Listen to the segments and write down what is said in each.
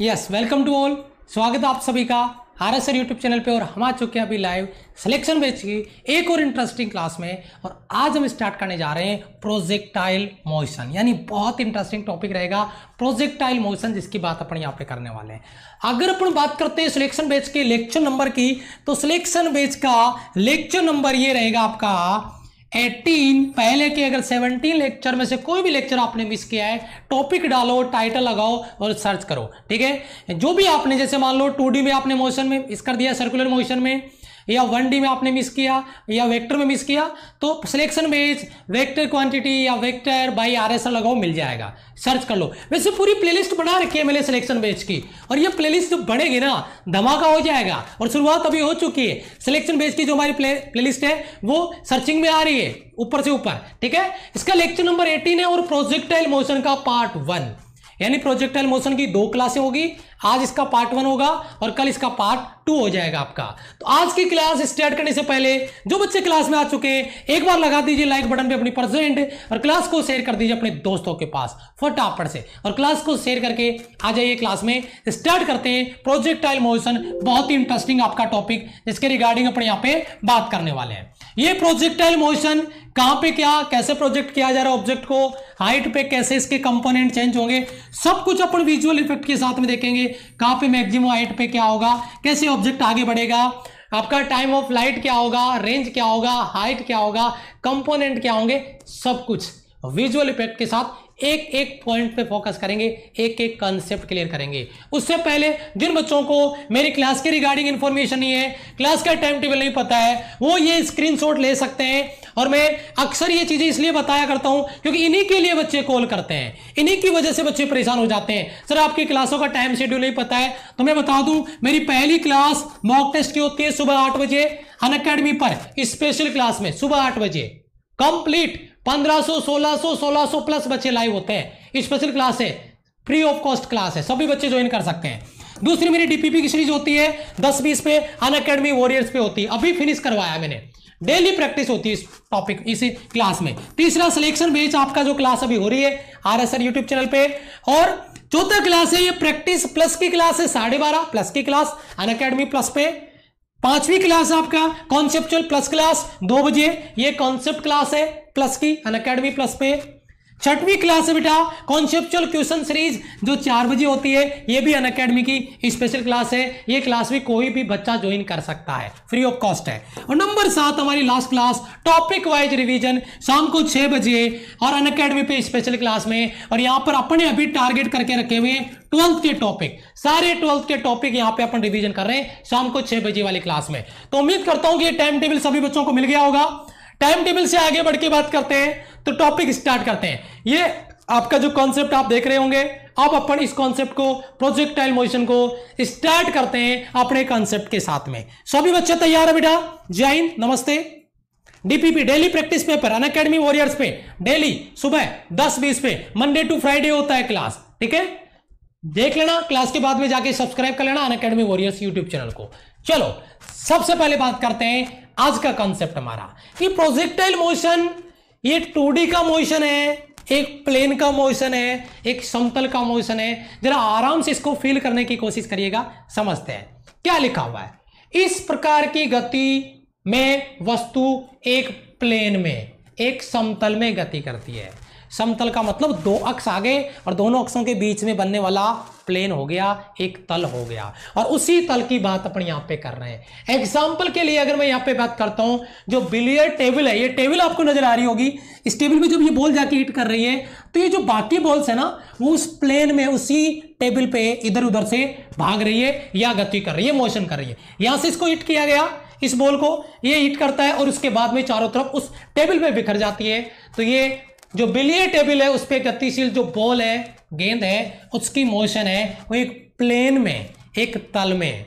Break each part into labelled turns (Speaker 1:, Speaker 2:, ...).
Speaker 1: Yes welcome to all स्वागत है आप सभी का आर एस यूट्यूब चैनल पे और हम आ चुके हैं अभी लाइव सिलेक्शन बेच की एक और इंटरेस्टिंग क्लास में और आज हम स्टार्ट करने जा रहे हैं प्रोजेक्टाइल मोशन यानी बहुत इंटरेस्टिंग टॉपिक रहेगा प्रोजेक्टाइल मोशन जिसकी बात अपन यहाँ पे करने वाले हैं अगर अपन बात करते हैं सिलेक्शन बेच के लेक्चर नंबर की तो सिलेक्शन बेच का लेक्चर नंबर ये रहेगा आपका 18 पहले के अगर 17 लेक्चर में से कोई भी लेक्चर आपने मिस किया है टॉपिक डालो टाइटल लगाओ और सर्च करो ठीक है जो भी आपने जैसे मान लो टू में आपने मोशन में इस कर दिया सर्कुलर मोशन में या वन डी में आपने मिस किया या वेक्टर में मिस किया तो सिलेक्शन बेस वेक्टर क्वांटिटी या वेक्टर बाई आर एस लगाओ मिल जाएगा सर्च कर लो वैसे पूरी प्लेलिस्ट बना रखी है मैंने सिलेक्शन बेस की और ये प्लेलिस्ट जब बढ़ेगी ना धमाका हो जाएगा और शुरुआत अभी हो चुकी है सिलेक्शन बेस की जो हमारी प्ले प्लेलिस्ट है वो सर्चिंग में आ रही है ऊपर से ऊपर ठीक है इसका लेक्चर नंबर एटीन है और प्रोजेक्टाइल मोशन का पार्ट वन यानी प्रोजेक्टाइल मोशन की दो क्लासें होगी आज इसका पार्ट वन होगा और कल इसका पार्ट टू हो जाएगा आपका तो आज की क्लास स्टार्ट करने से पहले जो बच्चे क्लास में आ चुके हैं एक बार लगा दीजिए लाइक बटन पे अपनी प्रेजेंट और क्लास को शेयर कर दीजिए अपने दोस्तों के पास फटाफट से और क्लास को शेयर करके आ जाइए क्लास में स्टार्ट करते हैं प्रोजेक्टाइल मोशन बहुत ही इंटरेस्टिंग आपका टॉपिक जिसके रिगार्डिंग अपने यहाँ पे बात करने वाले हैं ये प्रोजेक्टाइल मोशन कहां पे क्या कैसे प्रोजेक्ट किया जा रहा है ऑब्जेक्ट को हाइट पे कैसे इसके कंपोनेंट चेंज होंगे सब कुछ अपन विजुअल इफेक्ट के साथ में देखेंगे कहाँ पे मैक्सिमम हाइट पे क्या होगा कैसे ऑब्जेक्ट आगे बढ़ेगा आपका टाइम ऑफ लाइट क्या होगा रेंज क्या होगा हाइट क्या होगा कंपोनेंट क्या होंगे सब कुछ विजुअल इफेक्ट के साथ एक एक पॉइंट पे फोकस करेंगे एक एक कॉन्सेप्ट क्लियर करेंगे उससे पहले जिन बच्चों को मेरी क्लास के रिगार्डिंग इंफॉर्मेशन नहीं है क्लास का टाइम टेबल नहीं पता है वो ये स्क्रीनशॉट ले सकते हैं और मैं अक्सर ये चीज़ें इसलिए बताया करता हूं क्योंकि इन्हीं के लिए बच्चे कॉल करते हैं इन्हीं की वजह से बच्चे परेशान हो जाते हैं सर आपकी क्लासों का टाइम शेड्यूल नहीं पता है तो मैं बता दूं मेरी पहली क्लास मॉक टेस्ट की होती है सुबह आठ बजे अन अकेडमी पर स्पेशल क्लास में सुबह आठ बजे कंप्लीट 1500 1600 1600 प्लस बच्चे लाइव होते हैं स्पेशल क्लास है फ्री ऑफ कॉस्ट क्लास है सभी बच्चे ज्वाइन कर सकते हैं दूसरी मेरी डीपीपी की सीरीज होती है दस बीस पे अन अकेडमी वॉरियर्स पे होती है अभी फिनिश करवाया मैंने डेली प्रैक्टिस होती है इस टॉपिक इस क्लास में तीसरा सिलेक्शन बेच आपका जो क्लास अभी हो रही है R S R YouTube channel पे और चौथा क्लास है ये प्रैक्टिस प्लस की क्लास है साढ़े बारह प्लस की क्लास अन अकेडमी प्लस पे पांचवी क्लास आपका कॉन्सेप्चुअल प्लस क्लास दो बजे ये कॉन्सेप्ट क्लास है प्लस की अन प्लस पे छठवीं क्लास है बेटा कॉन्सेप्चुअल क्वेश्चन सीरीज जो चार बजे होती है ये भी अन अकेडमी की स्पेशल क्लास है ये क्लास भी कोई भी बच्चा ज्वाइन कर सकता है फ्री ऑफ कॉस्ट है और नंबर सात हमारी last class topic wise revision शाम को छह बजे और अन अकेडमी पे स्पेशल क्लास में और यहाँ पर अपने अभी टारगेट करके रखे हुए ट्वेल्थ के टॉपिक सारे ट्वेल्थ के टॉपिक यहाँ पे अपन रिविजन कर रहे हैं शाम को छह बजे वाली क्लास में तो उम्मीद करता हूँ कि टाइम टेबल सभी बच्चों को मिल गया होगा टाइम टेबल से आगे बढ़ के बात करते हैं तो टॉपिक स्टार्ट करते हैं ये आपका जो कॉन्सेप्ट आप देख रहे होंगे अब अपन इस कॉन्सेप्ट को प्रोजेक्टाइल मोशन को स्टार्ट करते हैं अपने कॉन्सेप्ट के साथ में सभी बच्चे तैयार है बेटा जय हिंद नमस्ते DPP daily practice paper Unacademy warriors पे डेली सुबह दस बीस पे मंडे टू फ्राइडे होता है क्लास ठीक है देख लेना क्लास के बाद में जाके सब्सक्राइब कर लेना Unacademy warriors YouTube channel को चलो सबसे पहले बात करते हैं आज का कॉन्सेप्ट हमारा कि प्रोजेक्टाइल मोशन ये टू का मोशन है एक प्लेन का मोशन है एक समतल का मोशन है जरा आराम से इसको फील करने की कोशिश करिएगा समझते हैं क्या लिखा हुआ है इस प्रकार की गति में वस्तु एक प्लेन में एक समतल में गति करती है समतल का मतलब दो अक्ष आगे और दोनों अक्षों के बीच में बनने वाला प्लेन हो गया एक तल हो गया और उसी तल की बात अपन यहां पे कर रहे हैं एग्जाम्पल के लिए अगर मैं यहां पे बात करता हूं जो बिलियर टेबल है ये टेबल आपको नजर आ रही होगी इस टेबल में जब ये बॉल जाके हिट कर रही है तो ये जो बाकी बॉल्स है ना वो उस प्लेन में उसी टेबल पे इधर उधर से भाग रही है या गति कर रही है मोशन कर रही है यहां से इसको हिट किया गया इस बॉल को ये हिट करता है और उसके बाद में चारों तरफ उस टेबल पे बिखर जाती है तो ये जो बिलियर टेबल है उस पर गतिशील जो बॉल है गेंद है उसकी मोशन है वो एक प्लेन में एक तल में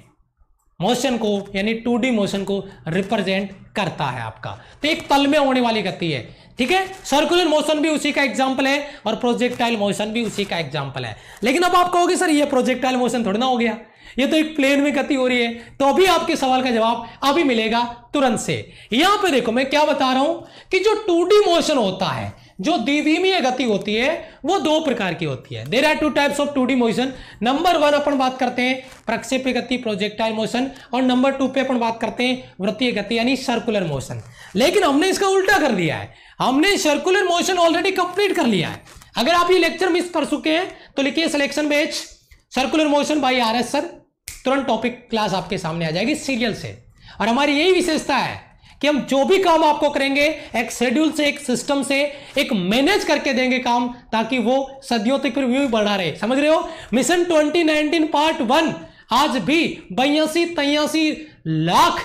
Speaker 1: मोशन को यानी टू मोशन को रिप्रेजेंट करता है आपका तो एक तल में होने वाली गति है ठीक है सर्कुलर मोशन भी उसी का एग्जाम्पल है और प्रोजेक्टाइल मोशन भी उसी का एग्जाम्पल है लेकिन अब आप कहोगे सर ये प्रोजेक्टाइल मोशन थोड़ी ना हो गया ये तो एक प्लेन में गति हो रही है तो अभी आपके सवाल का जवाब अभी मिलेगा तुरंत से यहां पे देखो मैं क्या बता रहा हूं कि जो टू मोशन होता है जो द्विवीमीय गति होती है वो दो प्रकार की होती है there are two types of two D motion number one अपन बात करते हैं प्रक्षेपी गति प्रोजेक्टाइल मोशन और नंबर टू पे अपन बात करते हैं वृत्तीय गति यानी सर्कुलर मोशन लेकिन हमने इसका उल्टा कर दिया है हमने सर्कुलर मोशन ऑलरेडी कंप्लीट कर लिया है अगर आप ये लेक्चर मिस कर चुके हैं तो लिखिए selection batch circular motion by R S sir तुरंत टॉपिक क्लास आपके सामने आ जाएगी सीरियल से और हमारी यही विशेषता है कि हम जो भी काम आपको करेंगे एक शेड्यूल से एक सिस्टम से एक मैनेज करके देंगे काम ताकि वो सदियों तक रिव्यू बढ़ा रहे समझ रहे हो मिशन 2019 पार्ट वन आज भी बयासी तयासी लाख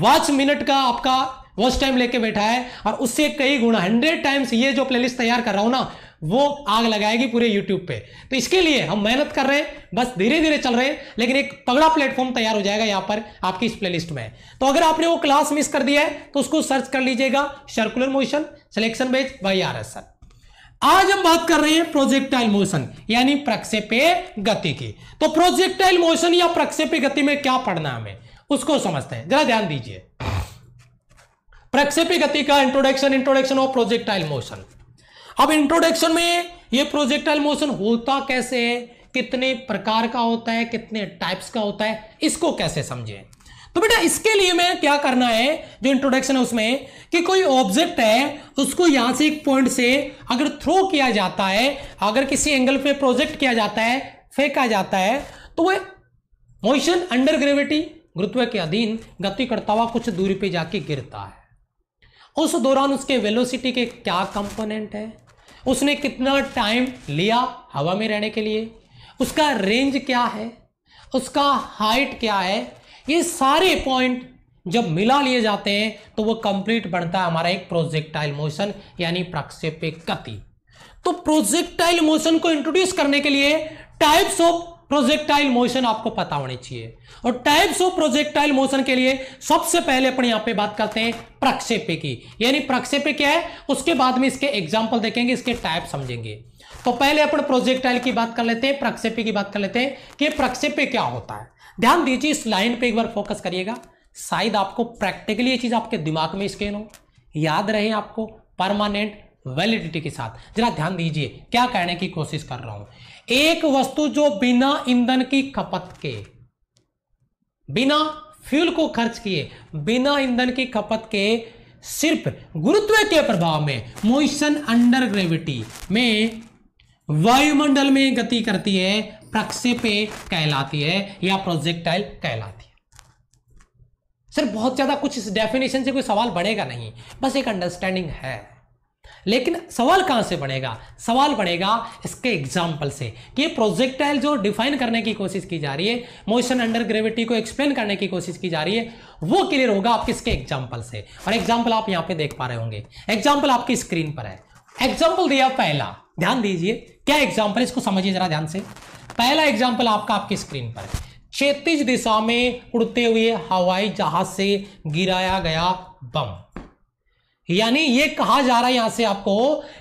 Speaker 1: वाच मिनट का आपका वॉच टाइम लेके बैठा है और उससे कई गुणा हंड्रेड टाइम्स ये जो प्लेलिस्ट तैयार कर रहा हूं ना वो आग लगाएगी पूरे यूट्यूब पे तो इसके लिए हम मेहनत कर रहे हैं बस धीरे धीरे चल रहे हैं लेकिन एक तगड़ा प्लेटफॉर्म तैयार हो जाएगा यहाँ पर आपकी इस प्लेलिस्ट में तो अगर आपने वो क्लास मिस कर दिया है तो उसको सर्च कर लीजिएगा circular motion selection batch by R S sir आज हम बात कर रहे हैं प्रोजेक्टाइल मोशन यानी प्रक्षेपे गति की तो प्रोजेक्टाइल मोशन या प्रक्षेपी गति में क्या पढ़ना हमें उसको समझते हैं जरा ध्यान दीजिए प्रक्षेपी गति का introduction introduction of projectile motion अब इंट्रोडक्शन में ये प्रोजेक्टाइल मोशन होता कैसे है कितने प्रकार का होता है कितने टाइप्स का होता है इसको कैसे समझें तो बेटा इसके लिए मैं क्या करना है जो इंट्रोडक्शन है उसमें कि कोई ऑब्जेक्ट है उसको यहां से एक पॉइंट से अगर थ्रो किया जाता है अगर किसी एंगल पे प्रोजेक्ट किया जाता है फेंका जाता है तो वह मोशन अंडर ग्रेविटी गुरुत्व के अधीन गति करता हुआ कुछ दूरी पे जाके गिरता है उस दौरान उसके वेलोसिटी के क्या कंपोनेंट है उसने कितना टाइम लिया हवा में रहने के लिए उसका रेंज क्या है उसका हाइट क्या है ये सारे पॉइंट जब मिला लिए जाते हैं तो वो कंप्लीट बनता है हमारा एक प्रोजेक्टाइल मोशन यानी प्रक्षेप गति तो प्रोजेक्टाइल मोशन को इंट्रोड्यूस करने के लिए टाइप्स ऑफ प्रोजेक्टाइल मोशन आपको पता होने चाहिए और टाइप्स ऑफ प्रोजेक्टाइल मोशन के लिए सबसे पहले अपन यहां पे बात करते हैं प्रक्षेपे की यानी प्रक्षेपे क्या है उसके बाद में इसके एग्जाम्पल देखेंगे इसके टाइप समझेंगे तो पहले अपन प्रोजेक्टाइल की बात कर लेते हैं प्रक्षेपे की बात कर लेते हैं कि प्रक्षेपे क्या होता है ध्यान दीजिए इस लाइन पे एक बार फोकस करिएगा शायद आपको प्रैक्टिकली ये चीज आपके दिमाग में स्कैन हो याद रहे आपको परमानेंट वैलिडिटी के साथ जरा ध्यान दीजिए क्या कहने की कोशिश कर रहा हूं एक वस्तु जो बिना ईंधन की खपत के बिना फ्यूल को खर्च किए बिना ईंधन की खपत के सिर्फ गुरुत्व के प्रभाव में मोशन अंडर ग्रेविटी में वायुमंडल में गति करती है प्रक्षेपे कहलाती है या प्रोजेक्टाइल कहलाती है सिर्फ बहुत ज्यादा कुछ इस डेफिनेशन से कोई सवाल बढ़ेगा नहीं बस एक अंडरस्टैंडिंग है लेकिन सवाल कहां से बनेगा सवाल बनेगा इसके एग्जाम्पल से कि प्रोजेक्टाइल जो डिफाइन करने की कोशिश की जा रही है मोशन अंडर ग्रेविटी को एक्सप्लेन करने की कोशिश की जा रही है वो क्लियर होगा आपके इसके एग्जाम्पल से और एग्जाम्पल आप यहां पे देख पा रहे होंगे एग्जाम्पल आपकी स्क्रीन पर है एग्जाम्पल दिया पहला ध्यान दीजिए क्या एग्जाम्पल इसको समझिए जरा ध्यान से पहला एग्जाम्पल आपका आपकी स्क्रीन पर है क्षेत्रिज दिशा में उड़ते हुए हवाई जहाज से गिराया गया बम यानी ये कहा जा रहा है यहां से आपको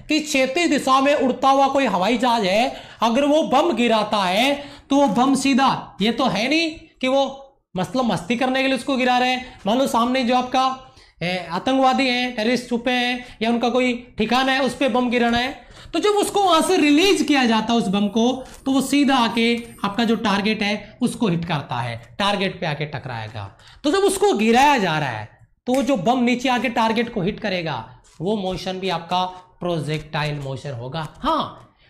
Speaker 1: कि क्षेत्रीय दिशा में उड़ता हुआ कोई हवाई जहाज है अगर वो बम गिराता है तो वो बम सीधा ये तो है नहीं कि वो मतलब मस्ती करने के लिए उसको गिरा रहे हैं मान लो सामने जो आपका आतंकवादी है टेररिस्ट छुपे हैं या उनका कोई ठिकाना है उस पर बम गिराना है तो जब उसको वहां से रिलीज किया जाता है उस बम को तो वो सीधा आके आपका जो टारगेट है उसको हिट करता है टारगेट पे आके टकराएगा तो जब उसको गिराया जा रहा है तो जो बम नीचे आके टारगेट को हिट करेगा वो मोशन भी आपका प्रोजेक्टाइल मोशन होगा हाँ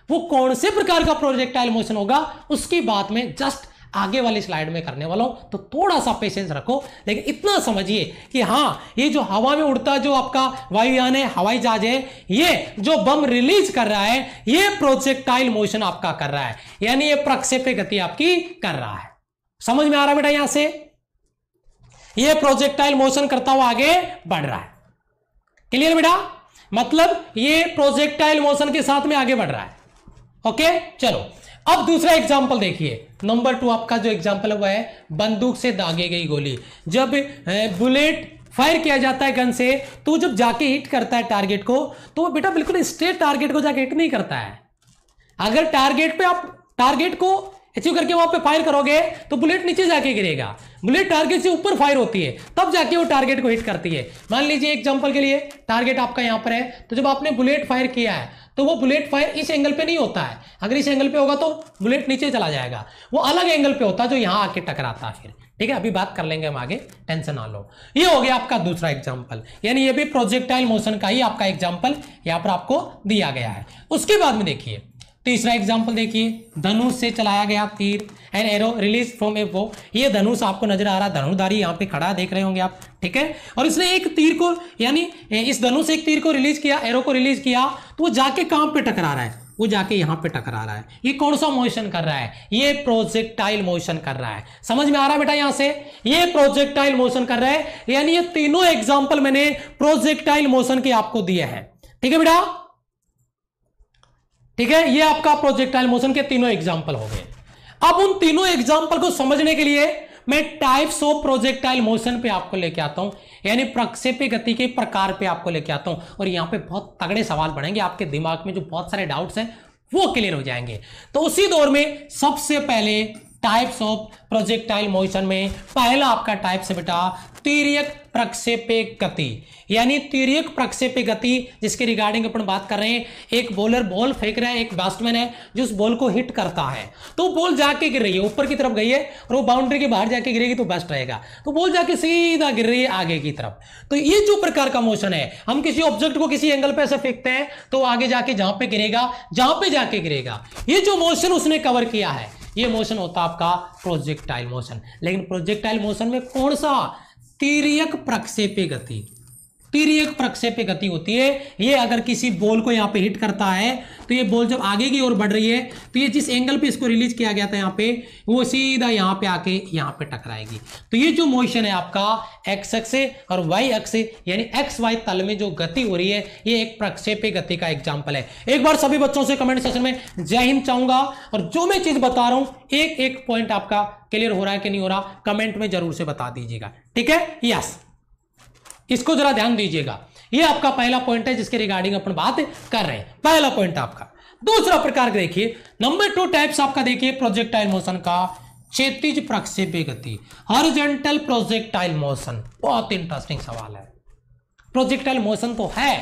Speaker 1: वो कौन से प्रकार का प्रोजेक्टाइल मोशन होगा उसकी बात में जस्ट आगे वाली स्लाइड में करने वाला हूं तो थोड़ा सा पेशेंस रखो लेकिन इतना समझिए कि हाँ ये जो हवा में उड़ता जो आपका वायुयान है हवाई जहाज है ये जो बम रिलीज कर रहा है ये प्रोजेक्टाइल मोशन आपका कर रहा है यानी ये प्रक्षेप गति आपकी कर रहा है समझ में आ रहा बेटा यहां से ये प्रोजेक्टाइल मोशन करता हुआ आगे बढ़ रहा है क्लियर बेटा मतलब ये प्रोजेक्टाइल मोशन के साथ में आगे बढ़ रहा है ओके चलो अब दूसरा एग्जाम्पल देखिए नंबर टू आपका जो एग्जाम्पल वह है बंदूक से दागे गई गोली जब बुलेट फायर किया जाता है गन से तो जब जाके हिट करता है टारगेट को तो वो बेटा बिल्कुल स्ट्रेट टारगेट को जाके हिट नहीं करता है अगर टारगेट पे आप टारगेट को अचीव करके वहां पे फायर करोगे तो बुलेट नीचे जाके गिरेगा बुलेट टारगेट से ऊपर फायर होती है तब जाके वो टारगेट को हिट करती है मान लीजिए एग्जाम्पल के लिए टारगेट आपका यहाँ पर है तो जब आपने बुलेट फायर किया है तो वो बुलेट फायर इस एंगल पे नहीं होता है अगर इस एंगल पे होगा तो बुलेट नीचे चला जाएगा वो अलग एंगल पे होता है जो यहाँ आके टकराता है फिर ठीक है अभी बात कर लेंगे हम आगे टेंशन ना लो ये हो गया आपका दूसरा एग्जाम्पल यानी ये भी प्रोजेक्टाइल मोशन का ही आपका एग्जाम्पल यहाँ पर आपको दिया गया है उसके बाद में देखिए तीसरा एग्जाम्पल देखिए धनुष से चलाया गया तीर and arrow release from a वो ये धनुष आपको नजर आ रहा है धनुधारी यहाँ पे खड़ा देख रहे होंगे आप ठीक है और इसने एक तीर को यानी इस धनुष एक तीर को रिलीज किया एरो को रिलीज किया तो वो जाके कहाँ पे टकरा रहा है वो जाके यहाँ पे टकरा रहा है ये कौन सा मोशन कर रहा है ये प्रोजेक्टाइल मोशन कर रहा है समझ में आ रहा है बेटा यहां से ये प्रोजेक्टाइल मोशन कर रहा है यानी ये तीनों एग्जाम्पल मैंने प्रोजेक्टाइल मोशन के आपको दिए हैं ठीक है बेटा ठीक है ये आपका प्रोजेक्टाइल मोशन के तीनों एग्जाम्पल हो गए अब उन तीनों एग्जाम्पल को समझने के लिए मैं टाइप्स ऑफ प्रोजेक्टाइल मोशन पे आपको लेके आता हूं यानी प्रक्षेपी गति के प्रकार पे आपको लेके आता हूं और यहां पे बहुत तगड़े सवाल बढ़ेंगे आपके दिमाग में जो बहुत सारे डाउट्स हैं वो क्लियर हो जाएंगे तो उसी दौर में सबसे पहले टाइप्स ऑफ प्रोजेक्टाइल मोशन में पहला आपका टाइप्स बेटा तिर्यक प्रक्षेपे गति यानी तिर्यक प्रक्षेपे गति जिसके रिगार्डिंग अपन बात कर रहे हैं एक बॉलर बॉल फेंक रहा है एक बैट्समैन है जो उस बॉल को हिट करता है तो बॉल जाके गिर रही है ऊपर की तरफ गई है और वो बाउंड्री के बाहर जाके गिरेगी तो बेस्ट रहेगा तो बॉल जाके सीधा गिर रही है आगे की तरफ तो ये जो प्रकार का मोशन है हम किसी ऑब्जेक्ट को किसी एंगल पर ऐसे फेंकते हैं तो आगे जाके जहां पर गिरेगा जहां पर जाके गिरेगा ये जो मोशन उसने कवर किया है ये मोशन होता है आपका प्रोजेक्टाइल मोशन लेकिन प्रोजेक्टाइल मोशन में कौन सा तिर्यक प्रक्षेपे गति तिर्यक प्रक्षेप गति होती है ये अगर किसी बॉल को यहाँ पे हिट करता है तो ये बॉल जब आगे की ओर बढ़ रही है तो ये जिस एंगल पे इसको रिलीज किया गया था यहाँ पे वो सीधा यहाँ पे आके यहाँ पे टकराएगी तो ये जो मोशन है आपका एक्स एक्स और वाई एक्स यानी एक्स वाई तल में जो गति हो रही है ये एक प्रक्षेप गति का एग्जाम्पल है एक बार सभी बच्चों से कमेंट सेशन में जय हिंद चाहूंगा और जो मैं चीज बता रहा हूं एक एक पॉइंट आपका क्लियर हो रहा है कि नहीं हो रहा कमेंट में जरूर से बता दीजिएगा ठीक है यस इसको जरा ध्यान दीजिएगा ये आपका पहला पॉइंट है जिसके रिगार्डिंग अपन बात कर रहे हैं पहला पॉइंट आपका दूसरा प्रकार देखिए नंबर टू टाइप्स आपका देखिए प्रोजेक्टाइल मोशन का क्षेत्रीय प्रक्षेपी गति हॉरिजेंटल प्रोजेक्टाइल मोशन बहुत इंटरेस्टिंग सवाल है प्रोजेक्टाइल मोशन तो है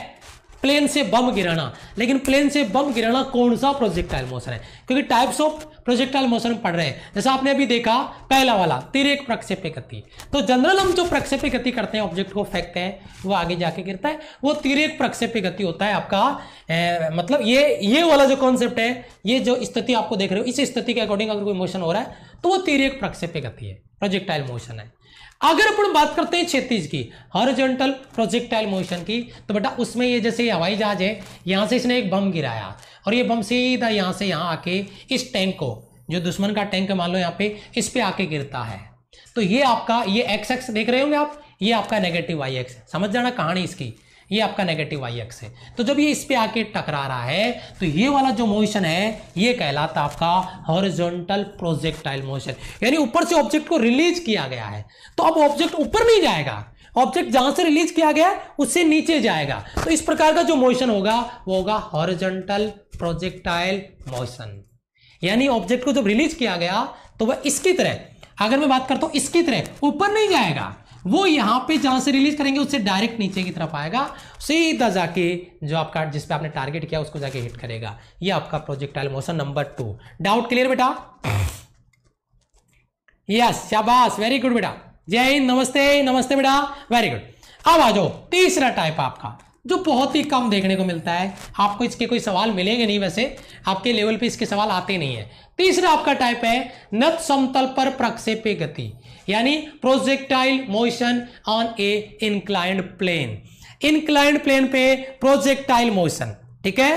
Speaker 1: प्लेन से बम गिराना लेकिन प्लेन से बम गिराना कौन सा प्रोजेक्टाइल मोशन है क्योंकि टाइप्स ऑफ प्रोजेक्टाइल मोशन पढ़ रहे हैं जैसा आपने अभी देखा पहला वाला एक प्रक्षेप्य गति तो जनरल हम जो प्रक्षेप्य गति करते हैं ऑब्जेक्ट को फेंकते हैं वो आगे जाके गिरता है वो तिरेक प्रक्षेप्य गति होता है आपका ए, मतलब ये ये वाला जो कॉन्सेप्ट है ये जो स्थिति आपको देख रहे हो इस स्थिति के अकॉर्डिंग अगर कोई मोशन हो रहा है तो वो तिरेक प्रक्षेप्य गति है प्रोजेक्टाइल मोशन है अगर अपन बात करते हैं क्षितिज की हॉरिजॉन्टल प्रोजेक्टाइल मोशन की तो बेटा उसमें ये जैसे हवाई जहाज है यहाँ से इसने एक बम गिराया और ये बम सीधा यहाँ से यहाँ आके इस टैंक को जो दुश्मन का टैंक मान लो यहाँ पे इस पे आके गिरता है तो ये आपका ये एक्स एक्स देख रहे होंगे आप ये आपका नेगेटिव वाई एक्स समझ जाना कहानी इसकी ये आपका नेगेटिव वाई एक्स है तो जब ये इस पर आके टकरा रहा है तो ये वाला जो मोशन है ये कहलाता आपका हॉरिजॉन्टल प्रोजेक्टाइल मोशन यानी ऊपर से ऑब्जेक्ट को रिलीज किया गया है तो अब ऑब्जेक्ट ऊपर नहीं जाएगा ऑब्जेक्ट जहां से रिलीज किया गया उससे नीचे जाएगा तो इस प्रकार का जो मोशन होगा वो होगा हॉरिजॉन्टल प्रोजेक्टाइल मोशन यानी ऑब्जेक्ट को जब रिलीज किया गया तो वह इसकी तरह अगर मैं बात करता हूं इसकी तरह ऊपर नहीं जाएगा वो यहाँ पे जहाँ से रिलीज करेंगे उससे डायरेक्ट नीचे की तरफ आएगा सीधा जाके जो आपका जिस पे आपने टारगेट किया उसको जाके हिट करेगा ये आपका projectile motion number two doubt clear बेटा यस शाबाश वेरी गुड बेटा जय हिंद नमस्ते नमस्ते बेटा वेरी गुड अब आ जाओ तीसरा टाइप आपका जो बहुत ही कम देखने को मिलता है आपको इसके कोई सवाल मिलेंगे नहीं वैसे आपके लेवल पे इसके सवाल आते नहीं है तीसरा आपका टाइप है नत समतल पर प्रक्षेपी गति यानी projectile motion on a inclined plane inclined plane पे प्रोजेक्टाइल मोशन ठीक है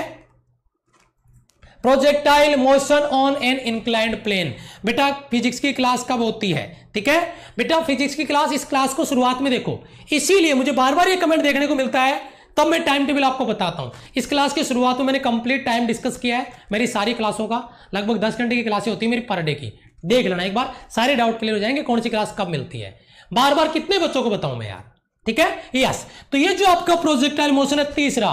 Speaker 1: projectile motion on an inclined plane बेटा फिजिक्स की क्लास कब होती है ठीक है बेटा फिजिक्स की क्लास इस क्लास को शुरुआत में देखो इसीलिए मुझे बार बार ये कमेंट देखने को मिलता है तब मैं टाइम टेबल आपको बताता हूं इस क्लास की शुरुआत में मैंने कंप्लीट टाइम डिस्कस किया है मेरी सारी क्लासों का लगभग दस घंटे की क्लासें होती है मेरी पर डे की देख लेना एक बार सारे डाउट क्लियर हो जाएंगे कौन सी क्लास कब मिलती है बार बार कितने बच्चों को बताऊं मैं यार ठीक है यस तो ये जो आपका प्रोजेक्टाइल मोशन है तीसरा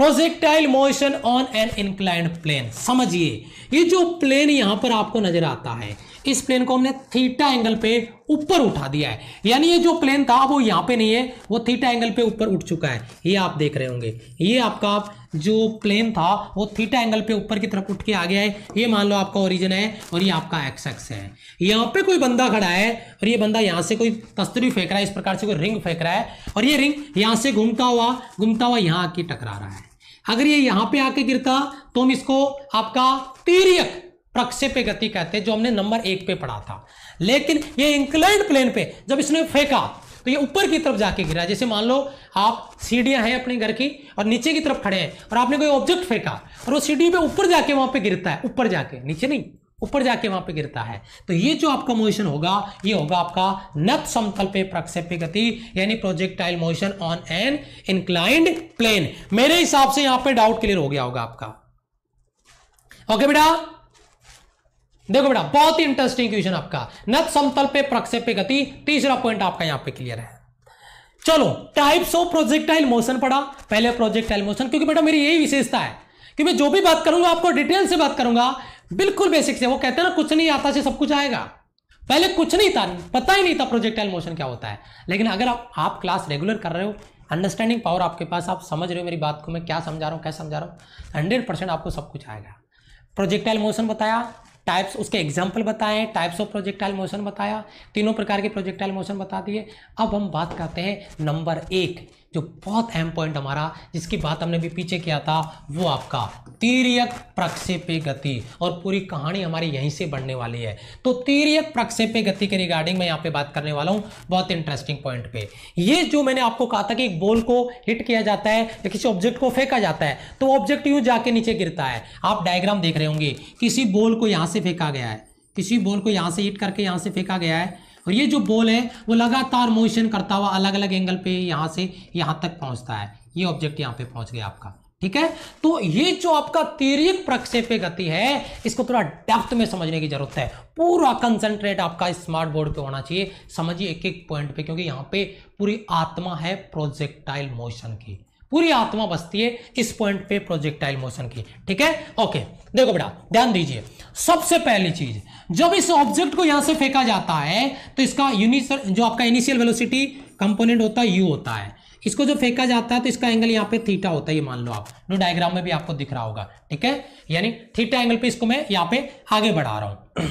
Speaker 1: projectile motion on an inclined plane समझिए ये जो प्लेन यहां पर आपको नजर आता है इस प्लेन को हमने थीटा एंगल पे ऊपर उठा दिया है यानी ये जो प्लेन था वो यहां पे नहीं है वो थीटा एंगल पे ऊपर उठ चुका है ये आप देख रहे होंगे ये आपका जो प्लेन था वो थीटा एंगल पे ऊपर की तरफ उठ के आ गया है ये मान लो आपका ओरिजिन है और ये आपका एक्स एक्स है यहाँ पे कोई बंदा खड़ा है और ये बंदा यहाँ से कोई तस्तरी फेंक रहा है इस प्रकार से कोई रिंग फेंक रहा है और ये रिंग यहाँ से घूमता हुआ घूमता हुआ यहाँ आके टकरा रहा है अगर ये यहाँ पे आके गिरता तो हम इसको आपका तीरियक प्रक्षेप गति कहते हैं जो हमने नंबर एक पे पढ़ा था लेकिन ये इंक्लाइंड प्लेन पे जब इसने फेंका तो ये ऊपर की तरफ जाके गिरा जैसे मान लो आप सीढ़ियां हैं अपने घर की और नीचे की तरफ खड़े हैं और आपने कोई ऑब्जेक्ट फेंका और वो सीढ़ी पे ऊपर जाके वहां पे गिरता है ऊपर जाके नीचे नहीं ऊपर जाके वहां पे गिरता है तो ये जो आपका मोशन होगा ये होगा आपका नत समतल पे प्रक्षेपी गति यानी projectile motion on an inclined plane मेरे हिसाब से यहां पे डाउट क्लियर हो गया होगा आपका ओके बेटा देखो बेटा बहुत ही इंटरेस्टिंग क्वेश्चन आपका नत समतल पे प्रक्षेप पे गति तीसरा पॉइंट आपका यहां पे क्लियर है चलो टाइप्स ऑफ प्रोजेक्टाइल मोशन पढ़ा पहले प्रोजेक्टाइल मोशन क्योंकि बेटा मेरी यही विशेषता है कि मैं जो भी बात करूंगा आपको डिटेल से बात करूंगा बिल्कुल बेसिक से वो कहते हैं ना कुछ नहीं आता से सब कुछ आएगा पहले कुछ नहीं था पता ही नहीं था प्रोजेक्टाइल मोशन क्या होता है लेकिन अगर आप आप क्लास रेगुलर कर रहे हो अंडरस्टैंडिंग पावर आपके पास आप समझ रहे हो मेरी बात को मैं क्या समझा रहा हूँ क्या समझा रहा हूँ हंड्रेड आपको सब कुछ आएगा प्रोजेक्टाइल मोशन बताया टाइप्स उसके एग्जाम्पल बताए टाइप्स ऑफ प्रोजेक्टाइल मोशन बताया तीनों प्रकार के प्रोजेक्टाइल मोशन बता दिए अब हम बात करते हैं नंबर एक जो बहुत अहम पॉइंट हमारा जिसकी बात हमने भी पीछे किया था वो आपका तीर्यक प्रक्षेपे गति और पूरी कहानी हमारी यहीं से बढ़ने वाली है तो तीर्यक प्रक्षेपे गति के रिगार्डिंग मैं यहाँ पे बात करने वाला हूँ बहुत इंटरेस्टिंग पॉइंट पे ये जो मैंने आपको कहा था कि एक बॉल को हिट किया जाता है या किसी ऑब्जेक्ट को फेंका जाता है तो ऑब्जेक्ट यूँ जाके नीचे गिरता है आप डायग्राम देख रहे होंगे किसी बॉल को यहाँ से फेंका गया है किसी बॉल को यहाँ से हिट करके यहाँ से फेंका गया है और ये जो बॉल है वो लगातार मोशन करता हुआ अलग अलग एंगल पे यहाँ से यहाँ तक पहुँचता है ये ऑब्जेक्ट यहाँ पे पहुँच गया आपका ठीक है तो ये जो आपका तीरिक प्रक्षेप गति है इसको थोड़ा डेप्थ में समझने की जरूरत है पूरा कंसंट्रेट आपका स्मार्ट बोर्ड पे होना चाहिए समझिए एक एक पॉइंट पे क्योंकि यहां पे पूरी आत्मा है प्रोजेक्टाइल मोशन की पूरी आत्मा बसती है इस पॉइंट पे प्रोजेक्टाइल मोशन की ठीक है ओके देखो बेटा ध्यान दीजिए सबसे पहली चीज जब इस ऑब्जेक्ट को यहां से फेंका जाता है तो इसका यूनिसर जो आपका इनिशियल वेलोसिटी कंपोनेंट होता है यू होता है इसको जो फेंका जाता है तो इसका एंगल यहाँ पे थीटा होता है ये मान लो आप जो डायग्राम में भी आपको दिख रहा होगा ठीक है यानी थीटा एंगल पे इसको मैं यहाँ पे आगे बढ़ा रहा हूं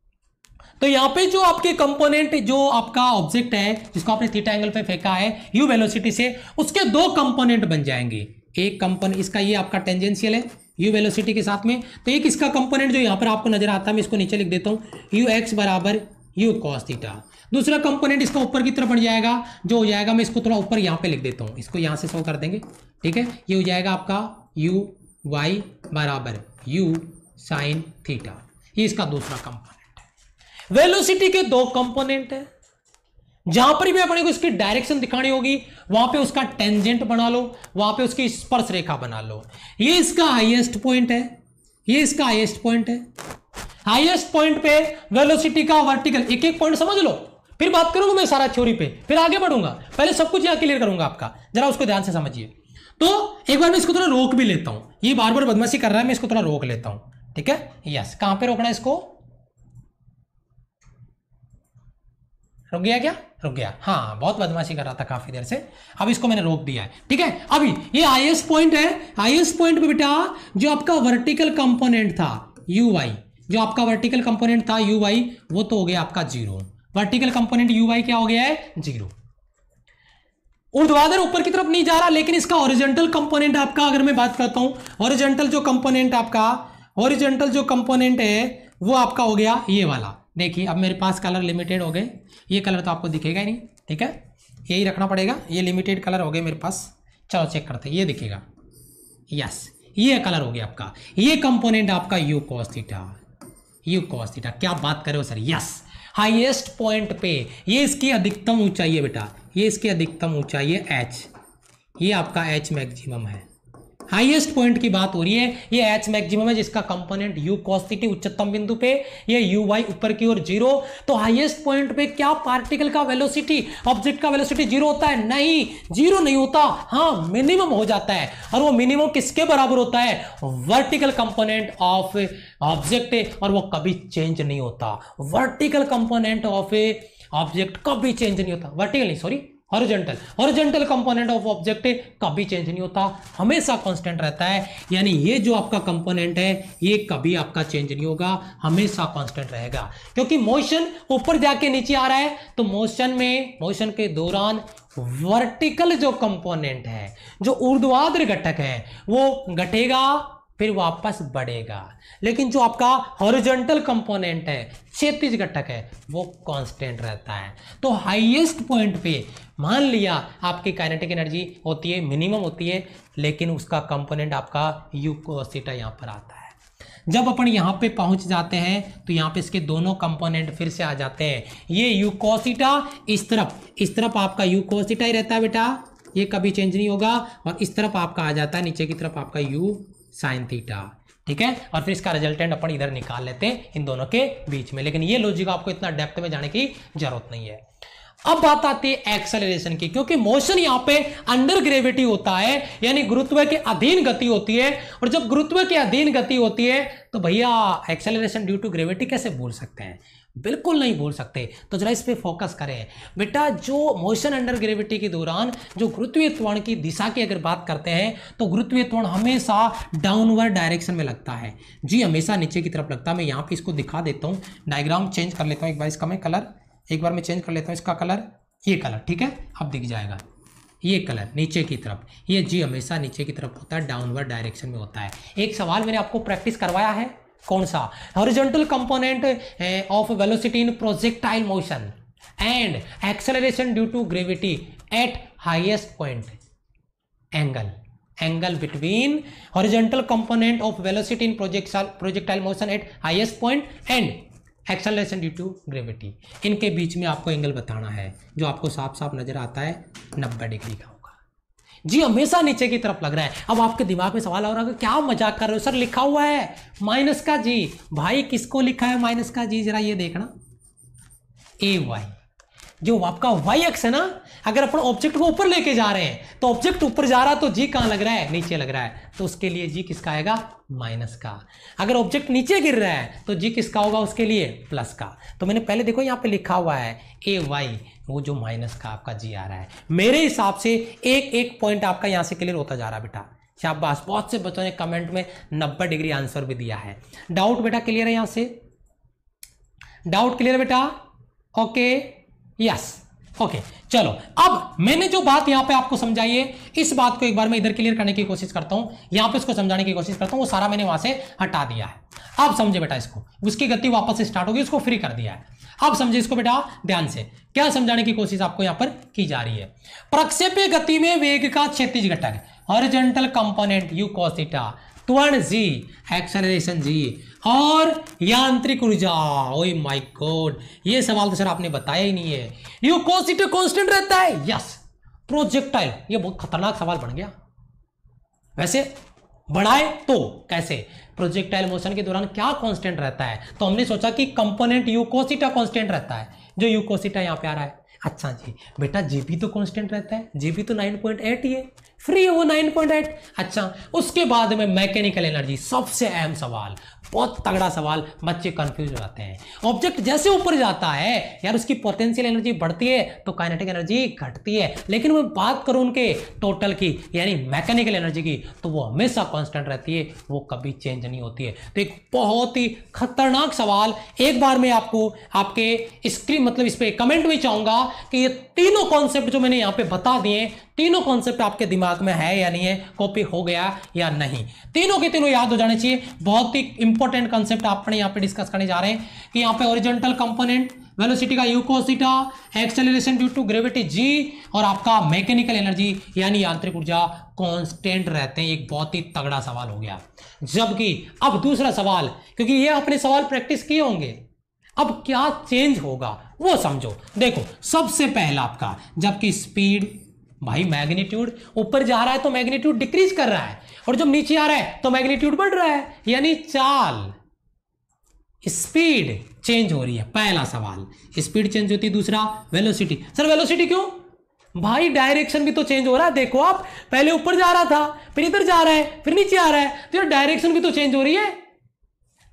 Speaker 1: तो यहाँ पे जो आपके कंपोनेंट जो आपका ऑब्जेक्ट है जिसको आपने थीटा एंगल पे फेंका है यू वेलोसिटी से उसके दो कंपोनेंट बन जाएंगे एक कंपोनेंट इसका ये आपका टेंजेंशियल है यू वेलोसिटी के साथ में तो एक इसका कंपोनेंट जो यहाँ पर आपको नजर आता है मैं इसको नीचे लिख देता हूँ यू एक्स बराबर यू कॉस थीटा दूसरा कंपोनेंट इसका ऊपर की तरफ बढ़ जाएगा जो हो जाएगा मैं इसको थोड़ा ऊपर यहाँ पे लिख देता हूँ इसको यहाँ से सो कर देंगे ठीक है ये हो जाएगा आपका यू वाई बराबर यू साइन थीटा ये इसका दूसरा कंपोनेंट वेलोसिटी के दो कंपोनेंट है जहां पर भी अपने को इसकी डायरेक्शन दिखानी होगी वहां पे उसका टेंजेंट बना लो वहां पे उसकी स्पर्श रेखा बना लो ये इसका हाईएस्ट पॉइंट है ये इसका हाईएस्ट पॉइंट है हाईएस्ट पॉइंट पे वेलोसिटी का वर्टिकल एक एक पॉइंट समझ लो फिर बात करूंगा मैं सारा थ्योरी पे फिर आगे बढ़ूंगा पहले सब कुछ यहां क्लियर करूंगा आपका जरा उसको ध्यान से समझिए तो एक बार मैं इसको थोड़ा रोक भी लेता हूं ये बार बार बदमाशी कर रहा है मैं इसको थोड़ा रोक लेता हूं ठीक है यस कहां पे रोकना है इसको रुक गया क्या रुक गया हाँ बहुत बदमाशी कर रहा था काफी देर से अब इसको मैंने रोक दिया है ठीक है अभी ये आईएस पॉइंट है आईएस पॉइंट पे बेटा जो आपका वर्टिकल कंपोनेंट था यू जो आपका वर्टिकल कंपोनेंट था यू वो तो हो गया आपका zero vertical component U Y क्या हो गया है जीरो उर्ध्वाधर ऊपर की तरफ नहीं जा रहा लेकिन इसका ओरिजेंटल कंपोनेंट आपका अगर मैं बात करता हूं ओरिजेंटल जो कंपोनेंट आपका ओरिजेंटल जो कंपोनेंट है वो आपका हो गया ये वाला देखिए अब मेरे पास कलर लिमिटेड हो गए ये कलर तो आपको दिखेगा ही नहीं ठीक है यही रखना पड़ेगा ये लिमिटेड कलर हो गए मेरे पास चलो चेक करते ये दिखेगा यस ये कलर हो गया आपका ये कंपोनेंट आपका U cos theta U cos theta क्या बात कर रहे हो सर यस हाइएस्ट पॉइंट पे ये इसकी अधिकतम ऊंचाई है बेटा ये इसकी अधिकतम ऊंचाई है एच ये आपका एच मैक्सिमम है हाईएस्ट पॉइंट की बात हो रही है ये एच मैक्सिमम है जिसका कंपोनेंट यू कॉस्टिटी उच्चतम बिंदु पे ये यू वाई ऊपर की ओर जीरो तो हाईएस्ट पॉइंट पे क्या पार्टिकल का वेलोसिटी ऑब्जेक्ट का वेलोसिटी जीरो होता है नहीं जीरो नहीं होता हाँ मिनिमम हो जाता है और वो मिनिमम किसके बराबर होता है वर्टिकल कंपोनेंट ऑफ ऑब्जेक्ट और वो कभी चेंज नहीं होता vertical component of a object कभी चेंज नहीं होता वर्टिकल नहीं sorry horizontal horizontal component of object कभी चेंज नहीं होता हमेशा कांस्टेंट रहता है यानी ये जो आपका कंपोनेंट है ये कभी आपका चेंज नहीं होगा हमेशा कांस्टेंट रहेगा क्योंकि मोशन ऊपर जाके नीचे आ रहा है तो मोशन में मोशन के दौरान वर्टिकल जो कंपोनेंट है जो ऊर्ध्वाधर घटक है वो घटेगा फिर वापस बढ़ेगा लेकिन जो आपका हॉरिजॉन्टल कंपोनेंट है क्षेत्रीय घटक है वो कांस्टेंट रहता है तो हाईएस्ट पॉइंट पे मान लिया आपकी काइनेटिक एनर्जी होती है मिनिमम होती है लेकिन उसका कंपोनेंट आपका यू सीटा यहाँ पर आता है जब अपन यहाँ पे पहुँच जाते हैं तो यहाँ पे इसके दोनों कंपोनेंट फिर से आ जाते हैं ये यूकोसिटा इस तरफ इस तरफ आपका यूकोसिटा ही रहता है बेटा ये कभी चेंज नहीं होगा और इस तरफ आपका आ जाता है नीचे की तरफ आपका यू साइन थीटा ठीक है और फिर इसका रिजल्टेंट अपन इधर निकाल लेते हैं इन दोनों के बीच में लेकिन ये लॉजिक आपको इतना डेप्थ में जाने की जरूरत नहीं है अब बात आती है एक्सेलरेशन की क्योंकि मोशन यहां पे अंडर ग्रेविटी होता है यानी गुरुत्व के अधीन गति होती है और जब गुरुत्व के अधीन गति होती है तो भैया एक्सेलरेशन ड्यू टू ग्रेविटी कैसे बोल सकते हैं बिल्कुल नहीं बोल सकते तो जरा इस पे फोकस करें बेटा जो मोशन अंडर ग्रेविटी के दौरान जो गुरुत्वीय त्वरण की दिशा की अगर बात करते हैं तो गुरुत्वीय त्वरण हमेशा डाउनवर्ड डायरेक्शन में लगता है जी हमेशा नीचे की तरफ लगता है मैं यहाँ पे इसको दिखा देता हूँ डायग्राम चेंज कर लेता हूँ एक बार इसका मैं कलर एक बार मैं चेंज कर लेता हूँ इसका कलर ये कलर ठीक है अब दिख जाएगा ये कलर नीचे की तरफ ये जी हमेशा नीचे की तरफ होता है डाउनवर्ड डायरेक्शन में होता है एक सवाल मैंने आपको प्रैक्टिस करवाया है कौन सा horizontal component of velocity in projectile motion and acceleration due to gravity at highest point angle angle between horizontal component of velocity in projectile motion at highest point and acceleration due to gravity इनके बीच में आपको angle बताना है जो आपको साफ साफ नजर आता है नब्बे डिग्री का होगा जी हमेशा नीचे की तरफ लग रहा है अब आपके दिमाग में सवाल आ रहा है क्या मजाक कर रहे हो सर लिखा हुआ है माइनस का जी भाई किसको लिखा है माइनस का जी जरा ये देखना ए वाई जो आपका वाई एक्स है ना अगर अपन ऑब्जेक्ट को ऊपर लेके जा रहे हैं तो ऑब्जेक्ट ऊपर जा रहा तो जी कहां लग रहा है नीचे लग रहा है तो उसके लिए जी किसका आएगा माइनस का अगर ऑब्जेक्ट नीचे गिर रहा है तो जी किसका होगा उसके लिए प्लस का तो मैंने पहले देखो यहां पे लिखा हुआ है ए वाई वो जो माइनस का आपका जी आ रहा है मेरे हिसाब से एक एक पॉइंट आपका यहां से क्लियर होता जा रहा है बेटा शाबाश बहुत से बच्चों ने कमेंट में नब्बे डिग्री आंसर भी दिया है डाउट बेटा क्लियर है यहां से डाउट क्लियर बेटा ओके okay. यस ओके चलो अब मैंने जो बात यहां पे आपको समझाई है इस बात को एक बार मैं इधर क्लियर करने की कोशिश करता हूं यहां पे इसको समझाने की कोशिश करता हूं वो सारा मैंने वहां से हटा दिया है अब समझे बेटा इसको उसकी गति वापस स्टार्ट होगी उसको फ्री कर दिया है अब समझे इसको बेटा ध्यान से क्या समझाने की कोशिश आपको यहां पर की जा रही है प्रक्षेप्य गति में वेग का क्षेत्रीज घटक हॉरिजेंटल कंपोनेंट यू कॉसिटा त्वरण जी एक्सेलरेशन जी और यांत्रिक ऊर्जा ओए माय गॉड ये सवाल तो सर आपने बताया ही नहीं है यू कॉन्स्टिट्यूट कॉन्स्टेंट रहता है यस प्रोजेक्टाइल ये बहुत खतरनाक सवाल बन गया वैसे बढ़ाए तो कैसे प्रोजेक्टाइल मोशन के दौरान क्या कांस्टेंट रहता है तो हमने सोचा कि कंपोनेंट यूकोसिटा कांस्टेंट रहता है जो यूकोसिटा यहाँ पे आ रहा है अच्छा जी बेटा जीपी तो कांस्टेंट रहता है जीपी तो 9.8 ही है फ्री हो 9.8 अच्छा उसके बाद में मैकेनिकल एनर्जी सबसे अहम सवाल बहुत तगड़ा सवाल बच्चे कंफ्यूज हो जाते हैं ऑब्जेक्ट जैसे ऊपर जाता है यार उसकी पोटेंशियल एनर्जी बढ़ती है तो काइनेटिक एनर्जी घटती है लेकिन मैं बात करूं उनके टोटल की यानी मैकेनिकल एनर्जी की तो वो हमेशा कांस्टेंट रहती है वो कभी चेंज नहीं होती है तो एक बहुत ही खतरनाक सवाल एक बार मैं आपको आपके स्क्रीन मतलब इस पर कमेंट भी चाहूंगा कि ये तीनों कॉन्सेप्ट जो मैंने यहां पर बता दिए तीनों कॉन्सेप्ट आपके दिमाग में है या नहीं है कॉपी हो गया या नहीं तीनों के तीनों याद हो जाने चाहिए बहुत ही इंपॉर्टेंट कंसेप्ट अपने यहाँ पे डिस्कस करने जा रहे हैं कि यहाँ पे ओरिजेंटल कंपोनेंट वेलोसिटी का u cos theta acceleration due to gravity g और आपका मैकेनिकल एनर्जी यानी यांत्रिक ऊर्जा कांस्टेंट रहते हैं एक बहुत ही तगड़ा सवाल हो गया जबकि अब दूसरा सवाल क्योंकि ये अपने सवाल प्रैक्टिस किए होंगे अब क्या चेंज होगा वो समझो देखो सबसे पहला आपका जबकि स्पीड भाई मैग्नीट्यूड ऊपर जा रहा है तो मैग्नीट्यूड डिक्रीज कर रहा है और जब नीचे आ रहा है तो मैग्नीट्यूड बढ़ रहा है यानी चाल स्पीड चेंज हो रही है पहला सवाल स्पीड चेंज होती है दूसरा वेलोसिटी सर वेलोसिटी क्यों भाई डायरेक्शन भी तो चेंज हो रहा है देखो आप पहले ऊपर जा रहा था फिर इधर जा रहा है फिर नीचे आ रहा है तो यार डायरेक्शन भी तो चेंज हो रही है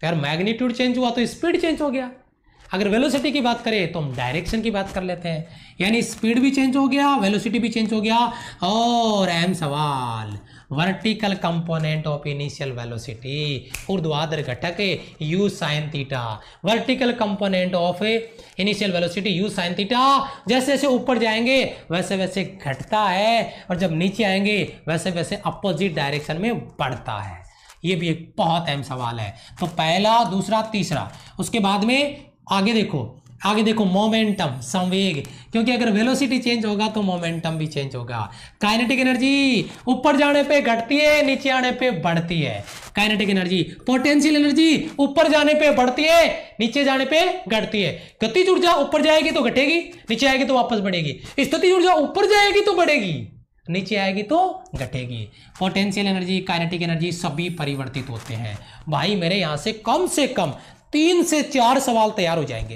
Speaker 1: यार मैग्नीट्यूड चेंज हुआ तो स्पीड चेंज हो गया अगर वेलोसिटी की बात करें तो हम डायरेक्शन की बात कर लेते हैं यानी स्पीड भी चेंज हो गया वेलोसिटी भी चेंज हो गया और अहम सवाल vertical component of initial velocity ऊर्ध्वाधर घटक u sine theta vertical component of initial velocity u sine theta जैसे जैसे ऊपर जाएंगे वैसे वैसे घटता है और जब नीचे आएंगे वैसे वैसे अपोजिट डायरेक्शन में बढ़ता है ये भी एक बहुत अहम सवाल है तो पहला दूसरा तीसरा उसके बाद में आगे देखो आगे देखो मोमेंटम संवेग क्योंकि अगर वेलोसिटी चेंज होगा तो मोमेंटम भी चेंज होगा काइनेटिक एनर्जी ऊपर जाने पे घटती है नीचे आने पे बढ़ती है काइनेटिक एनर्जी पोटेंशियल एनर्जी ऊपर जाने पे बढ़ती है नीचे जाने पे घटती है गति ऊर्जा ऊपर जाएगी तो घटेगी नीचे आएगी तो वापस बढ़ेगी स्थिति ऊर्जा ऊपर जाएगी तो बढ़ेगी नीचे आएगी तो घटेगी पोटेंशियल एनर्जी काइनेटिक एनर्जी सभी परिवर्तित होते हैं भाई मेरे यहां से कम से कम तीन से चार सवाल तैयार हो जाएंगे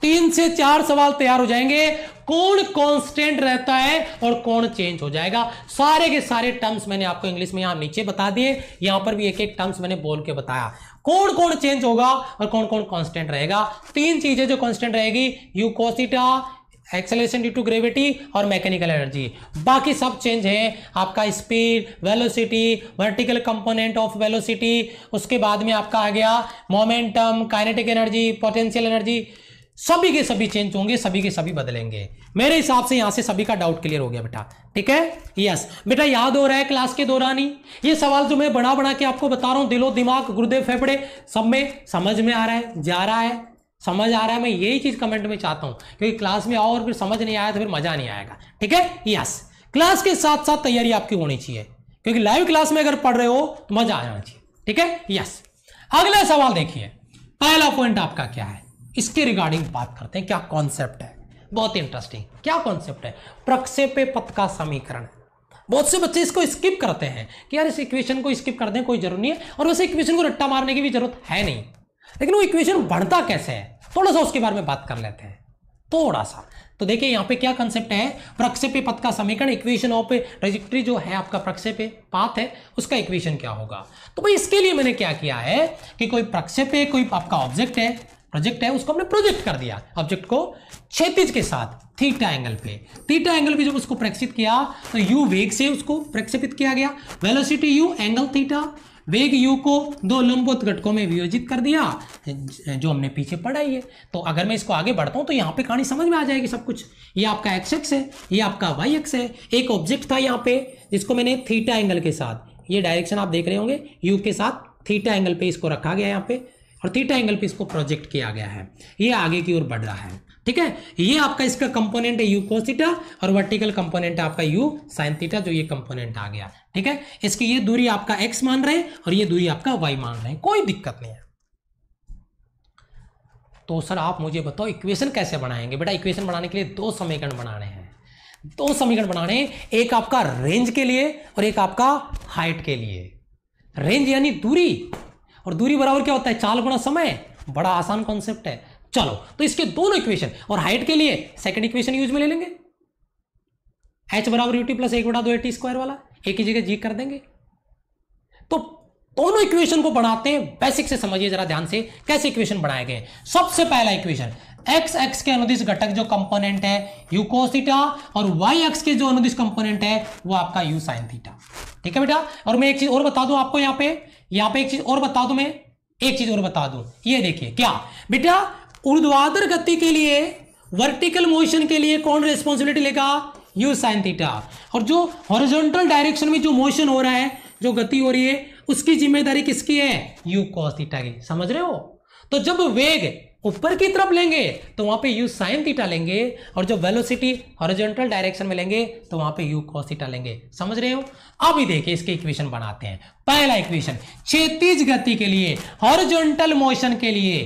Speaker 1: तीन से चार सवाल तैयार हो जाएंगे कौन कांस्टेंट रहता है और कौन चेंज हो जाएगा सारे के सारे टर्म्स मैंने आपको इंग्लिश में यहां नीचे बता दिए यहां पर भी एक एक टर्म्स मैंने बोल के बताया कौन कौन चेंज होगा और कौन कौन कांस्टेंट रहेगा तीन चीजें जो कांस्टेंट रहेगी u cos theta acceleration due to gravity और मैकेनिकल एनर्जी बाकी सब चेंज है आपका speed velocity vertical component of velocity उसके बाद में आपका आ गया momentum kinetic energy potential energy सभी के सभी चेंज होंगे सभी के सभी बदलेंगे मेरे हिसाब से यहां से सभी का डाउट क्लियर हो गया बेटा ठीक है यस बेटा याद हो रहा है क्लास के दौरान ही ये सवाल जो मैं बना बना के आपको बता रहा हूं दिलो दिमाग गुरुदेव फेफड़े सब में समझ में आ रहा है जा रहा है समझ आ रहा है मैं यही चीज कमेंट में चाहता हूं क्योंकि क्लास में आओ और फिर समझ नहीं आया तो फिर मजा नहीं आएगा ठीक है यस क्लास के साथ साथ तैयारी आपकी होनी चाहिए क्योंकि लाइव क्लास में अगर पढ़ रहे हो तो मजा आना चाहिए ठीक है यस अगला सवाल देखिए पहला पॉइंट आपका क्या है इसके रिगार्डिंग बात करते हैं क्या कॉन्सेप्ट है बहुत इंटरेस्टिंग क्या कॉन्सेप्ट है प्रक्षेपे पथ का समीकरण बहुत से बच्चे इसको स्किप करते हैं कि यार इस इक्वेशन को स्किप कर दें कोई जरूरी नहीं है और वैसे इक्वेशन को रट्टा मारने की भी जरूरत है नहीं लेकिन वो इक्वेशन बढ़ता कैसे है थोड़ा सा उसके बारे में बात कर लेते हैं थोड़ा सा तो देखिए यहाँ पे क्या कंसेप्ट है प्रक्षेपी पथ का समीकरण इक्वेशन ऑफ ट्रेजिक्ट्री जो है आपका प्रक्षेपी पाथ है उसका इक्वेशन क्या होगा तो भाई इसके लिए मैंने क्या किया है कि कोई प्रक्षेपी कोई आपका ऑब्जेक्ट है प्रोजेक्ट है उसको हमने प्रोजेक्ट कर दिया ऑब्जेक्ट को क्षैतिज के साथ थीटा एंगल पे थीटा एंगल पे जब उसको प्रेक्षित किया तो यू वेग से उसको प्रक्षेपित किया गया वेलोसिटी यू एंगल थीटा वेग यू को दो लंबवत घटकों में वियोजित कर दिया जो हमने पीछे पढ़ा ही है तो अगर मैं इसको आगे बढ़ता हूँ तो यहाँ पे कहानी समझ में आ जाएगी सब कुछ ये आपका एक्स एक्स है ये आपका वाई एक्स है एक ऑब्जेक्ट था यहाँ पे जिसको मैंने थीटा एंगल के साथ ये डायरेक्शन आप देख रहे होंगे यू के साथ थीटा एंगल पे इसको रखा गया यहाँ पे और थीटा एंगल पे इसको प्रोजेक्ट किया गया है ये आगे की ओर बढ़ रहा है ठीक है ये आपका इसका कंपोनेंट है यू कोसिटा और वर्टिकल कंपोनेंट आपका यू साइन थीटा जो ये कंपोनेंट आ गया ठीक है इसकी ये दूरी आपका एक्स मान रहे हैं और ये दूरी आपका वाई मान रहे हैं कोई दिक्कत नहीं है तो सर आप मुझे बताओ इक्वेशन कैसे बनाएंगे बेटा इक्वेशन बनाने के लिए दो समीकरण बनाने हैं दो समीकरण बनाने एक आपका रेंज के लिए और एक आपका हाइट के लिए रेंज यानी दूरी और दूरी बराबर क्या होता है चाल गुणा समय बड़ा आसान कॉन्सेप्ट है चलो तो इसके दोनों इक्वेशन और हाइट के लिए सेकंड इक्वेशन यूज में ले लेंगे एच बराबर यूटी प्लस एक बटा दो एटी स्क्वायर वाला एक ही जगह जी कर देंगे तो दोनों इक्वेशन को बढ़ाते हैं बेसिक से समझिए जरा ध्यान से कैसे इक्वेशन बनाए गए सबसे पहला इक्वेशन एक्स एक्स के अनुदिश घटक जो कंपोनेंट है यू कोसिटा और वाई एक्स के जो अनुदिश कंपोनेंट है वो आपका यू साइन थीटा ठीक है बेटा और मैं एक चीज और बता दू आपको यहां पे यहां पे एक चीज और बता दू मैं एक चीज और बता दू ये देखिए क्या बेटा उर्ध्वाधर गति के लिए वर्टिकल मोशन के लिए कौन रिस्पॉन्सिबिलिटी लेगा यू साइन थीटा और जो हॉरिजॉन्टल डायरेक्शन में जो मोशन हो रहा है जो गति हो रही है उसकी जिम्मेदारी किसकी है यू कॉस थीटा की समझ रहे हो तो जब वेग ऊपर की तरफ लेंगे तो वहां पे यू साइन थीटा लेंगे और जो वेलोसिटी हॉरिजॉन्टल डायरेक्शन में लेंगे तो वहां पे यू कॉस थीटा लेंगे समझ रहे हो अभी देखिए इसके इक्वेशन बनाते हैं पहला इक्वेशन क्षेतिज गति के लिए हॉरिजॉन्टल मोशन के लिए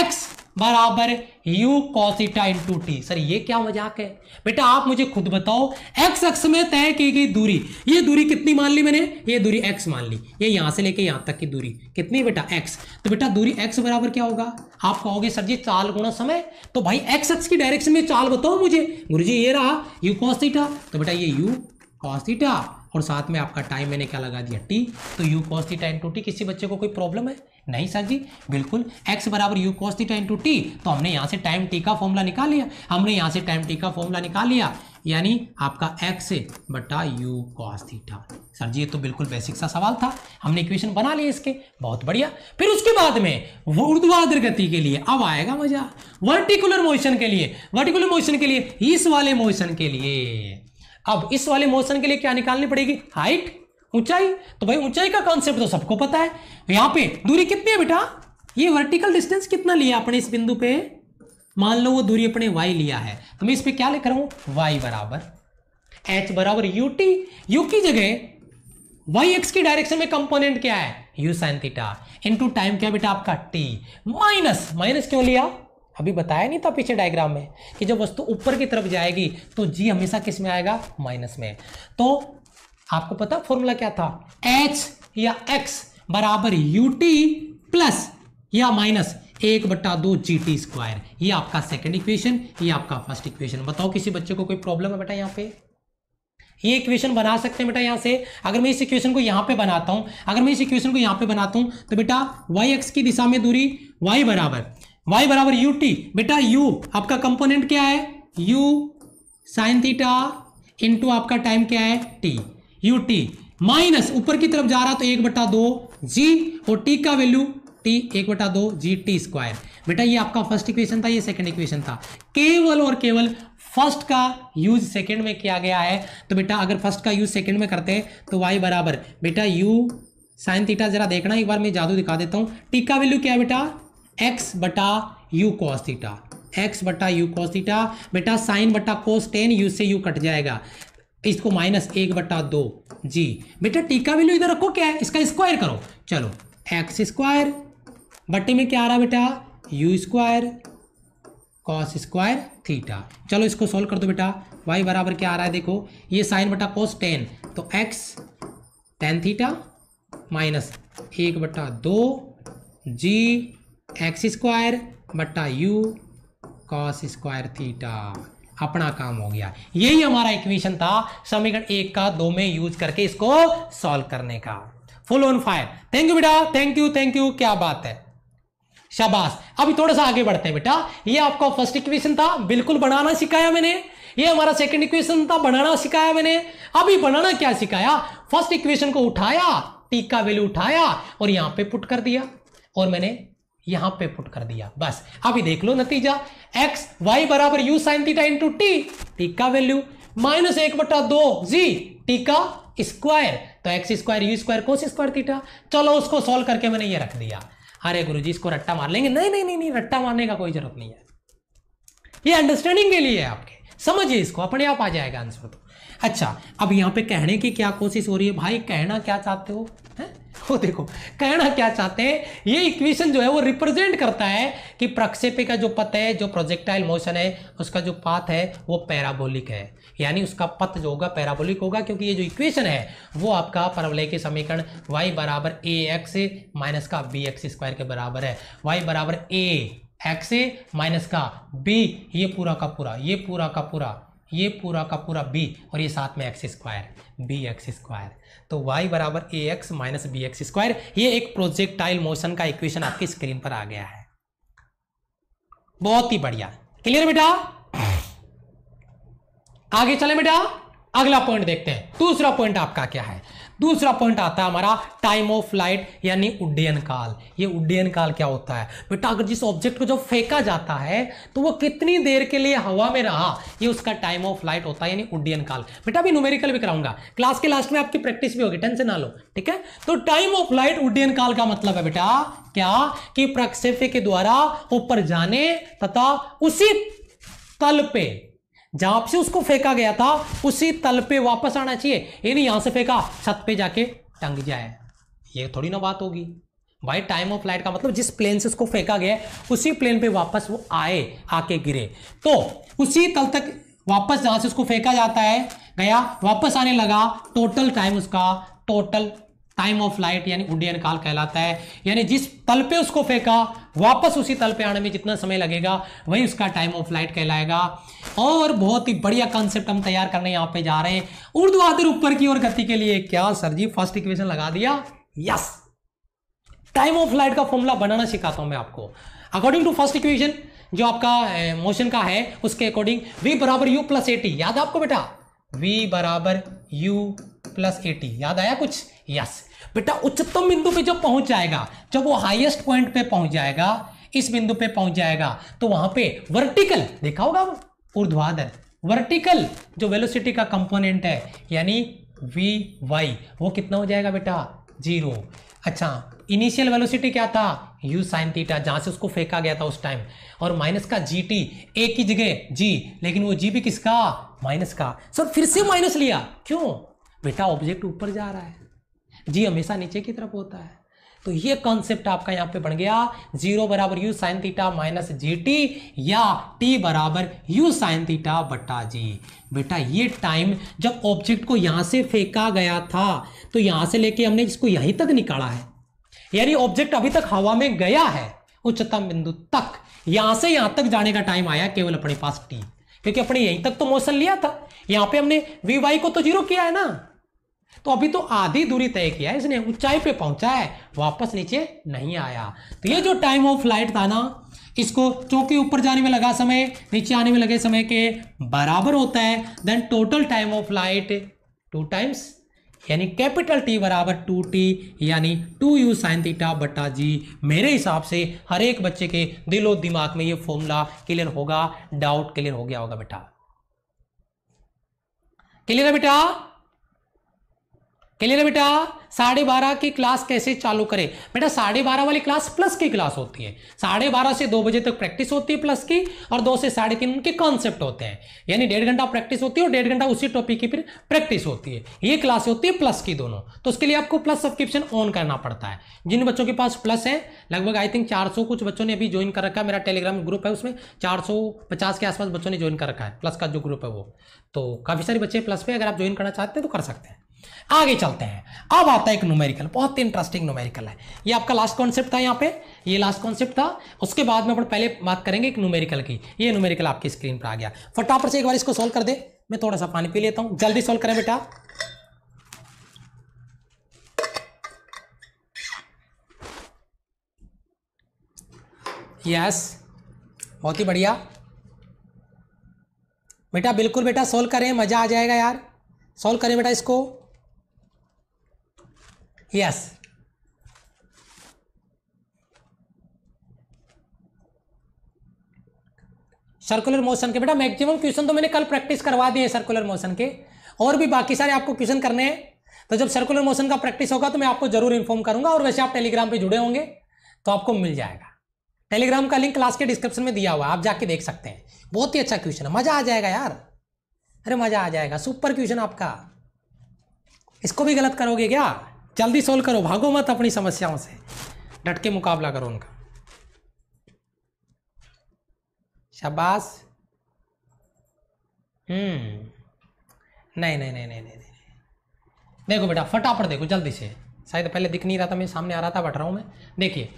Speaker 1: एक्स बराबर u cos theta into t sir ये क्या मजाक है बेटा आप मुझे खुद बताओ x अक्ष में तय की गई दूरी ये दूरी कितनी मान ली मैंने ये दूरी x मान ली ये यहां से लेके यहां तक की दूरी कितनी बेटा x तो बेटा दूरी x बराबर क्या होगा आप कहोगे सर जी चाल गुणा समय तो भाई x अक्ष की डायरेक्शन में चाल बताओ मुझे गुरु जी ये रहा यू कॉसिटा तो बेटा ये यू कॉसिटा और साथ में आपका टाइम मैंने क्या लगा दिया टी तो u cos theta to t किसी बच्चे को कोई प्रॉब्लम है नहीं सर जी बिल्कुल x बराबर you cos theta to t तो हमने यहाँ से टाइम टी का फॉर्मूला निकाल लिया हमने यहाँ से टाइम टी का फॉर्मूला निकाल लिया यानी आपका x बटा u cos theta sir ji ये तो बिल्कुल बेसिक सा सवाल था हमने इक्वेशन बना लिए इसके बहुत बढ़िया फिर उसके बाद में ऊर्ध्वाधर गति के लिए अब आएगा मजा वर्टिकुलर मोशन के लिए वर्टिकुलर मोशन के लिए इस वाले मोशन के लिए अब इस वाले मोशन के लिए क्या निकालनी पड़ेगी हाइट ऊंचाई तो भाई ऊंचाई का कॉन्सेप्ट तो सबको पता है यहां पे दूरी कितनी है बेटा ये वर्टिकल डिस्टेंस कितना लिया अपने इस बिंदु पे मान लो वो दूरी अपने वाई लिया है तो मैं इस पर क्या लिख रहा हूं वाई बराबर एच बराबर यू टी यू की जगह वाई एक्स की डायरेक्शन में कंपोनेंट क्या है u sine theta into time क्या बेटा आपका टी माइनस माइनस क्यों लिया अभी बताया नहीं था पीछे डायग्राम में कि जब वस्तु ऊपर की तरफ जाएगी तो जी हमेशा किस में आएगा माइनस में तो आपको पता फॉर्मूला क्या था एच या एक्स बराबर यू टी प्लस या माइनस एक बट्टा दो जी टी स्क्वायर ये आपका सेकंड इक्वेशन ये आपका फर्स्ट इक्वेशन बताओ किसी बच्चे को कोई प्रॉब्लम है बेटा यहाँ पे ये इक्वेशन बना सकते हैं बेटा यहाँ से अगर मैं इस इक्वेशन को यहाँ पे बनाता हूँ अगर मैं इस इक्वेशन को यहाँ पे बनाता हूँ तो बेटा वाई एक्स की दिशा में दूरी वाई बराबर वाई बराबर यू टी बेटा यू आपका कंपोनेंट क्या है यू साइन थीटा इंटू आपका टाइम क्या है टी यू टी माइनस ऊपर की तरफ जा रहा तो एक बटा दो जी और टी का वैल्यू टी एक बटा दो जी टी स्क्वायर बेटा ये आपका फर्स्ट इक्वेशन था ये सेकंड इक्वेशन था केवल और केवल फर्स्ट का यूज सेकंड में किया गया है तो बेटा अगर फर्स्ट का यूज सेकंड में करते हैं तो वाई बराबर बेटा यू साइन थीटा जरा देखना एक बार मैं जादू दिखा देता हूँ टी का वैल्यू क्या है बेटा एक्स बटा यू कॉस एक्स बटा यू कॉस बेटा साइन बटा कोस टेन यू से यू कट जाएगा इसको माइनस एक बटा दो जी बेटा टीका वैल्यू इधर रखो क्या है इसका स्क्वायर करो चलो एक्स स्क्वायर बटे में क्या आ रहा है बेटा u square cos square theta चलो इसको सॉल्व कर दो बेटा वाई बराबर क्या आ रहा है देखो ये साइन बटा कोस टेन तो एक्स टेन थीटा माइनस एक बटा दो जी एक्स स्क्वायर बट्टा यू कॉस स्क्वायर थीटा अपना काम हो गया यही हमारा इक्वेशन था समीकरण एक का दो में यूज करके इसको सॉल्व करने का full on fire thank you बेटा थैंक यू थैंक यू क्या बात है शाबाश अभी थोड़ा सा आगे बढ़ते हैं बेटा ये आपका फर्स्ट इक्वेशन था बिल्कुल बनाना सिखाया मैंने ये हमारा सेकंड इक्वेशन था बनाना सिखाया मैंने अभी बनाना क्या सिखाया फर्स्ट इक्वेशन को उठाया टी का वैल्यू उठाया और यहां पे पुट कर दिया और मैंने यहां पे पुट कर दिया बस अभी देख लो नतीजा एक्स वाई बराबर you sine theta into t t का वैल्यू माइनस एक बटा दो जी टी का स्क्वायर तो x square u square cos square theta चलो उसको सॉल्व करके मैंने ये रख दिया अरे गुरु जी इसको रट्टा मार लेंगे नहीं नहीं नहीं नहीं रट्टा मारने का कोई जरूरत नहीं है ये अंडरस्टैंडिंग के लिए है आपके समझिए इसको अपने आप आ जाएगा आंसर तो अच्छा अब यहाँ पे कहने की क्या कोशिश हो रही है भाई कहना क्या चाहते हो वो देखो कहना क्या चाहते हैं ये इक्वेशन जो है वो रिप्रेजेंट करता है कि प्रक्षेपी का जो पथ है जो प्रोजेक्टाइल मोशन है उसका जो पाथ है वो पैराबोलिक है यानी उसका पथ जो होगा पैराबोलिक होगा क्योंकि ये जो इक्वेशन है वो आपका परवलय के समीकरण y बराबर ए एक्स माइनस का बी एक्स स्क्वायर के बराबर है y बराबर ए एक्स माइनस का बी ये पूरा का पूरा ये पूरा का पूरा ये पूरा का पूरा बी और ये साथ में x square b x square तो वाई बराबर a x minus b x square ये एक प्रोजेक्टाइल मोशन का इक्वेशन आपकी स्क्रीन पर आ गया है बहुत ही बढ़िया क्लियर बेटा आगे चले बेटा अगला पॉइंट देखते हैं दूसरा पॉइंट आपका क्या है दूसरा पॉइंट आता है हमारा टाइम ऑफ फ्लाइट यानी उड्डयन काल ये उड्डयन काल क्या होता है बेटा अगर जिस ऑब्जेक्ट को जब फेंका जाता है तो वो कितनी देर के लिए हवा में रहा ये उसका टाइम ऑफ फ्लाइट होता है यानी उड्डयन काल बेटा अभी न्यूमेरिकल भी कराऊंगा क्लास के लास्ट में आपकी प्रैक्टिस भी होगी टेंशन ना लो ठीक है तो टाइम ऑफ फ्लाइट उड्डयन काल का मतलब है बेटा क्या कि प्रक्षेप के द्वारा ऊपर जाने तथा उसी तल पे जहां से उसको फेंका गया था उसी तल पे वापस आना चाहिए ये नहीं यहां से फेंका छत पे जाके टंग जाए ये थोड़ी ना बात होगी भाई टाइम ऑफ फ्लाइट का मतलब जिस प्लेन से उसको फेंका गया उसी प्लेन पे वापस वो आए आके गिरे तो उसी तल तक वापस जहां से उसको फेंका जाता है गया वापस आने लगा टोटल टाइम उसका टोटल टाइम ऑफ लाइट यानी उड्डयन काल कहलाता है यानी जिस तल पे उसको फेंका वापस उसी तल पे आने में जितना समय लगेगा वही उसका टाइम ऑफ लाइट कहलाएगा और बहुत ही बढ़िया कॉन्सेप्ट हम तैयार करने यहाँ पे जा रहे हैं उर्दू उर्ध्वाधर ऊपर की ओर गति के लिए क्या सर जी फर्स्ट इक्वेशन लगा दिया यस टाइम ऑफ लाइट का फॉर्मूला बनाना सिखाता हूं मैं आपको अकॉर्डिंग टू फर्स्ट इक्वेशन जो आपका मोशन का है उसके अकॉर्डिंग v बराबर यू प्लस एटी याद आपको बेटा v बराबर यू प्लस एटी याद आया कुछ यस yes. बेटा उच्चतम बिंदु पे जब पहुंच जाएगा जब वो हाईएस्ट पॉइंट पे पहुंच जाएगा इस बिंदु पे पहुंच जाएगा तो वहां पे वर्टिकल देखा होगा ऊर्ध्वाधर वर्टिकल जो वेलोसिटी का कंपोनेंट है यानी वी वाई वो कितना हो जाएगा बेटा जीरो अच्छा इनिशियल वेलोसिटी क्या था u साइन थीटा जहां से उसको फेंका गया था उस टाइम और माइनस का जी टी ए की जगह जी लेकिन वो जी भी किसका माइनस का सर फिर से माइनस लिया क्यों बेटा ऑब्जेक्ट ऊपर जा रहा है जी हमेशा नीचे की तरफ होता है तो ये कॉन्सेप्ट आपका यहाँ पे बढ़ गया जीरो बराबर you sine theta minus g t या टी बराबर यू साइन थीटा बटा जी बेटा ये टाइम जब ऑब्जेक्ट को यहाँ से फेंका गया था तो यहाँ से लेके हमने इसको यहीं तक निकाला है यानी ऑब्जेक्ट अभी तक हवा में गया है उच्चतम बिंदु तक यहां से यहां तक जाने का टाइम आया केवल अपने पास टी क्योंकि अपने यहीं तक तो मोशन लिया था यहां पे हमने वी वाई को तो जीरो किया है ना तो अभी तो आधी दूरी तय किया इसने ऊंचाई पे पहुंचा है वापस नीचे नहीं आया तो ये जो टाइम ऑफ फ्लाइट था ना इसको चूंकि ऊपर जाने में लगा समय नीचे आने में लगे समय के बराबर होता है then total time of flight two times यानी कैपिटल टी बराबर टू टी यानी टू यू साइन थीटा बटा जी मेरे हिसाब से हर एक बच्चे के दिलो दिमाग में ये फॉर्मूला क्लियर होगा डाउट क्लियर हो गया होगा बेटा क्लियर है बेटा क्लियर है बेटा साढ़े बारह की क्लास कैसे चालू करें बेटा साढ़े बारह वाली क्लास प्लस की क्लास होती है साढ़े बारह से दो बजे तक प्रैक्टिस होती है प्लस की और दो से साढ़े तीन उनके कॉन्सेप्ट होते हैं यानी डेढ़ घंटा प्रैक्टिस होती है और डेढ़ घंटा उसी टॉपिक की फिर प्रैक्टिस होती है ये क्लास होती है प्लस की दोनों तो उसके लिए आपको प्लस सब्सक्रिप्शन ऑन करना पड़ता है जिन बच्चों के पास प्लस है लगभग आई थिंक चार कुछ बच्चों ने अभी ज्वाइन कर रखा है मेरा टेलीग्राम ग्रुप है उसमें चार के आसपास बच्चों ने ज्वाइन कर रखा है प्लस का जो ग्रुप है वो तो काफ़ी सारे बच्चे प्लस पे अगर आप ज्वाइन करना चाहते हैं तो कर सकते हैं आगे चलते हैं अब आता है एक न्यूमेरिकल बहुत इंटरेस्टिंग न्यूमेरिकल है ये आपका लास्ट कॉन्सेप्ट था यहाँ पे ये लास्ट कॉन्सेप्ट था उसके बाद में अपन पहले बात करेंगे एक न्यूमेरिकल की ये न्यूमेरिकल आपकी स्क्रीन पर आ गया फटाफट से एक बार इसको सोल्व कर दे मैं थोड़ा सा पानी पी लेता हूँ जल्दी सोल्व करें बेटा यस बहुत ही बढ़िया बेटा बिल्कुल बेटा सोल्व करें मज़ा आ जाएगा यार सोल्व करें बेटा इसको Yes. सर्कुलर मोशन के बेटा मैक्सिमम क्वेश्चन तो मैंने कल प्रैक्टिस करवा दिए सर्कुलर मोशन के और भी बाकी सारे आपको क्वेश्चन करने हैं तो जब सर्कुलर मोशन का प्रैक्टिस होगा तो मैं आपको जरूर इन्फॉर्म करूंगा और वैसे आप टेलीग्राम पे जुड़े होंगे तो आपको मिल जाएगा टेलीग्राम का लिंक क्लास के डिस्क्रिप्शन में दिया हुआ आप जाके देख सकते हैं बहुत ही अच्छा क्वेश्चन है मजा आ जाएगा यार अरे मजा आ जाएगा सुपर क्वेश्चन आपका इसको भी गलत करोगे क्या जल्दी सोल्व करो भागो मत अपनी समस्याओं से डट के मुकाबला करो उनका शाबाश हम्म नहीं नहीं नहीं नहीं नहीं देखो बेटा फटाफट देखो जल्दी से शायद पहले दिख नहीं रहा था मैं सामने आ रहा था बट रहा हूँ मैं देखिए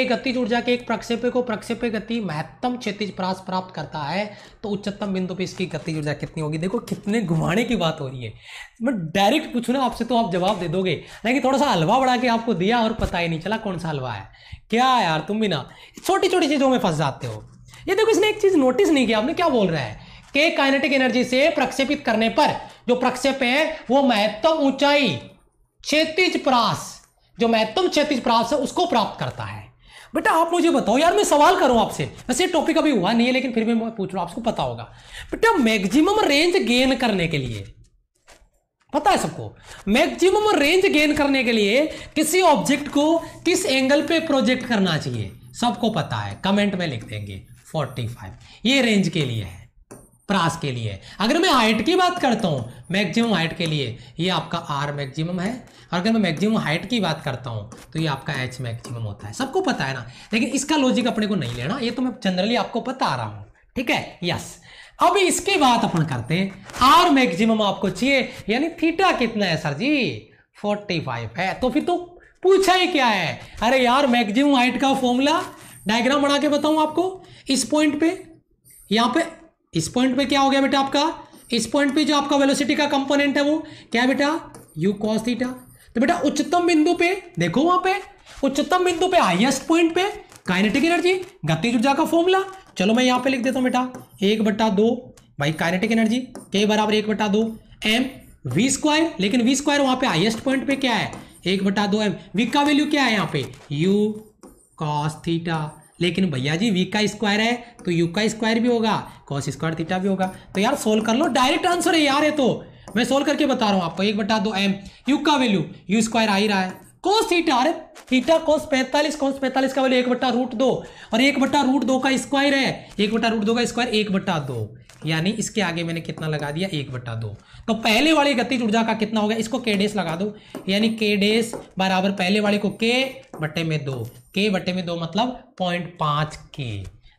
Speaker 1: एक गतिज ऊर्जा के एक प्रक्षेपे को प्रक्षेपे गति महत्तम क्षतिज प्रास प्राप्त करता है तो उच्चतम बिंदु पे इसकी गतिज ऊर्जा कितनी होगी देखो कितने घुमाने की बात हो रही है मैं डायरेक्ट पूछूँ ना आपसे तो आप जवाब दे दोगे लेकिन थोड़ा सा हलवा बढ़ा के आपको दिया और पता ही नहीं चला कौन सा हलवा है क्या यार तुम भी ना छोटी छोटी चीज़ों में फंस जाते हो ये देखो इसने एक चीज़ नोटिस नहीं किया आपने क्या बोल रहा है के काइनेटिक एनर्जी से प्रक्षेपित करने पर जो प्रक्षेप है वो महत्तम ऊंचाई क्षेत्रिज प्रास जो महत्तम क्षेत्रिज प्रास है उसको प्राप्त करता है बेटा आप मुझे बताओ यार मैं सवाल करूं आपसे वैसे टॉपिक अभी हुआ नहीं है लेकिन फिर भी मैं पूछ रहा हूं आपको पता होगा बेटा मैक्सिमम रेंज गेन करने के लिए पता है सबको मैक्सिमम रेंज गेन करने के लिए किसी ऑब्जेक्ट को किस एंगल पे प्रोजेक्ट करना चाहिए सबको पता है कमेंट में लिख देंगे 45 ये रेंज के लिए है प्रास के लिए अगर मैं हाइट की बात करता हूँ मैक्सिमम हाइट के लिए ये आपका आर मैक्सिमम है और अगर मैं मैक्सिमम हाइट की बात करता हूँ तो ये आपका एच मैक्सिमम होता है सबको पता है ना लेकिन इसका लॉजिक अपने को नहीं लेना ये तो मैं जनरली आपको पता आ रहा हूँ ठीक है यस अब इसके बाद अपन करते हैं आर मैक्सिमम आपको चाहिए यानी थीटा कितना है सर जी फोर्टी फाइव है तो फिर तो पूछा ही क्या है अरे यार मैक्सिमम हाइट का फॉर्मूला डायग्राम बना के बताऊं आपको इस पॉइंट पे यहाँ पे इस पॉइंट पे क्या हो गया बेटा आपका इस पॉइंट पे जो आपका वेलोसिटी का कंपोनेंट है वो क्या बेटा यू कॉस थीटा तो बेटा उच्चतम बिंदु पे देखो वहां पे उच्चतम बिंदु पे हाईएस्ट पॉइंट पे काइनेटिक एनर्जी गतिज ऊर्जा का फॉर्मूला चलो मैं यहां पे लिख देता हूं बेटा एक बट्टा दो भाई काइनेटिक एनर्जी के बराबर एक बट्टा दो एम वी स्क्वायर लेकिन वी स्क्वायर वहां पे हाईएस्ट पॉइंट पे क्या है एक बट्टा दो एम वी का वैल्यू क्या है यहाँ पे यू कॉस थीटा लेकिन भैया जी वी का स्क्वायर है तो यू का स्क्वायर भी होगा कॉस स्क्वायर थीटा भी होगा तो यार सोल्व कर लो डायरेक्ट आंसर है यार ये तो मैं सोल्व करके बता रहा हूँ आपको एक बटा दो एम यू का वैल्यू यू स्क्वायर आ ही रहा है कोस थीटा अरे थीटा कोस पैंतालीस कोस पैंतालीस का वैल्यू एक बट्टा रूट दो और एक बटा रूट दो का स्क्वायर है एक बटा रूट दो का स्क्वायर एक बटा दो यानी इसके आगे मैंने कितना लगा दिया एक बट्टा दो तो पहले वाली गतिज ऊर्जा का कितना हो गया इसको के डेस लगा दो यानी के डेस बराबर पहले वाले को के बटे में दो के बटे में दो मतलब पॉइंट पांच के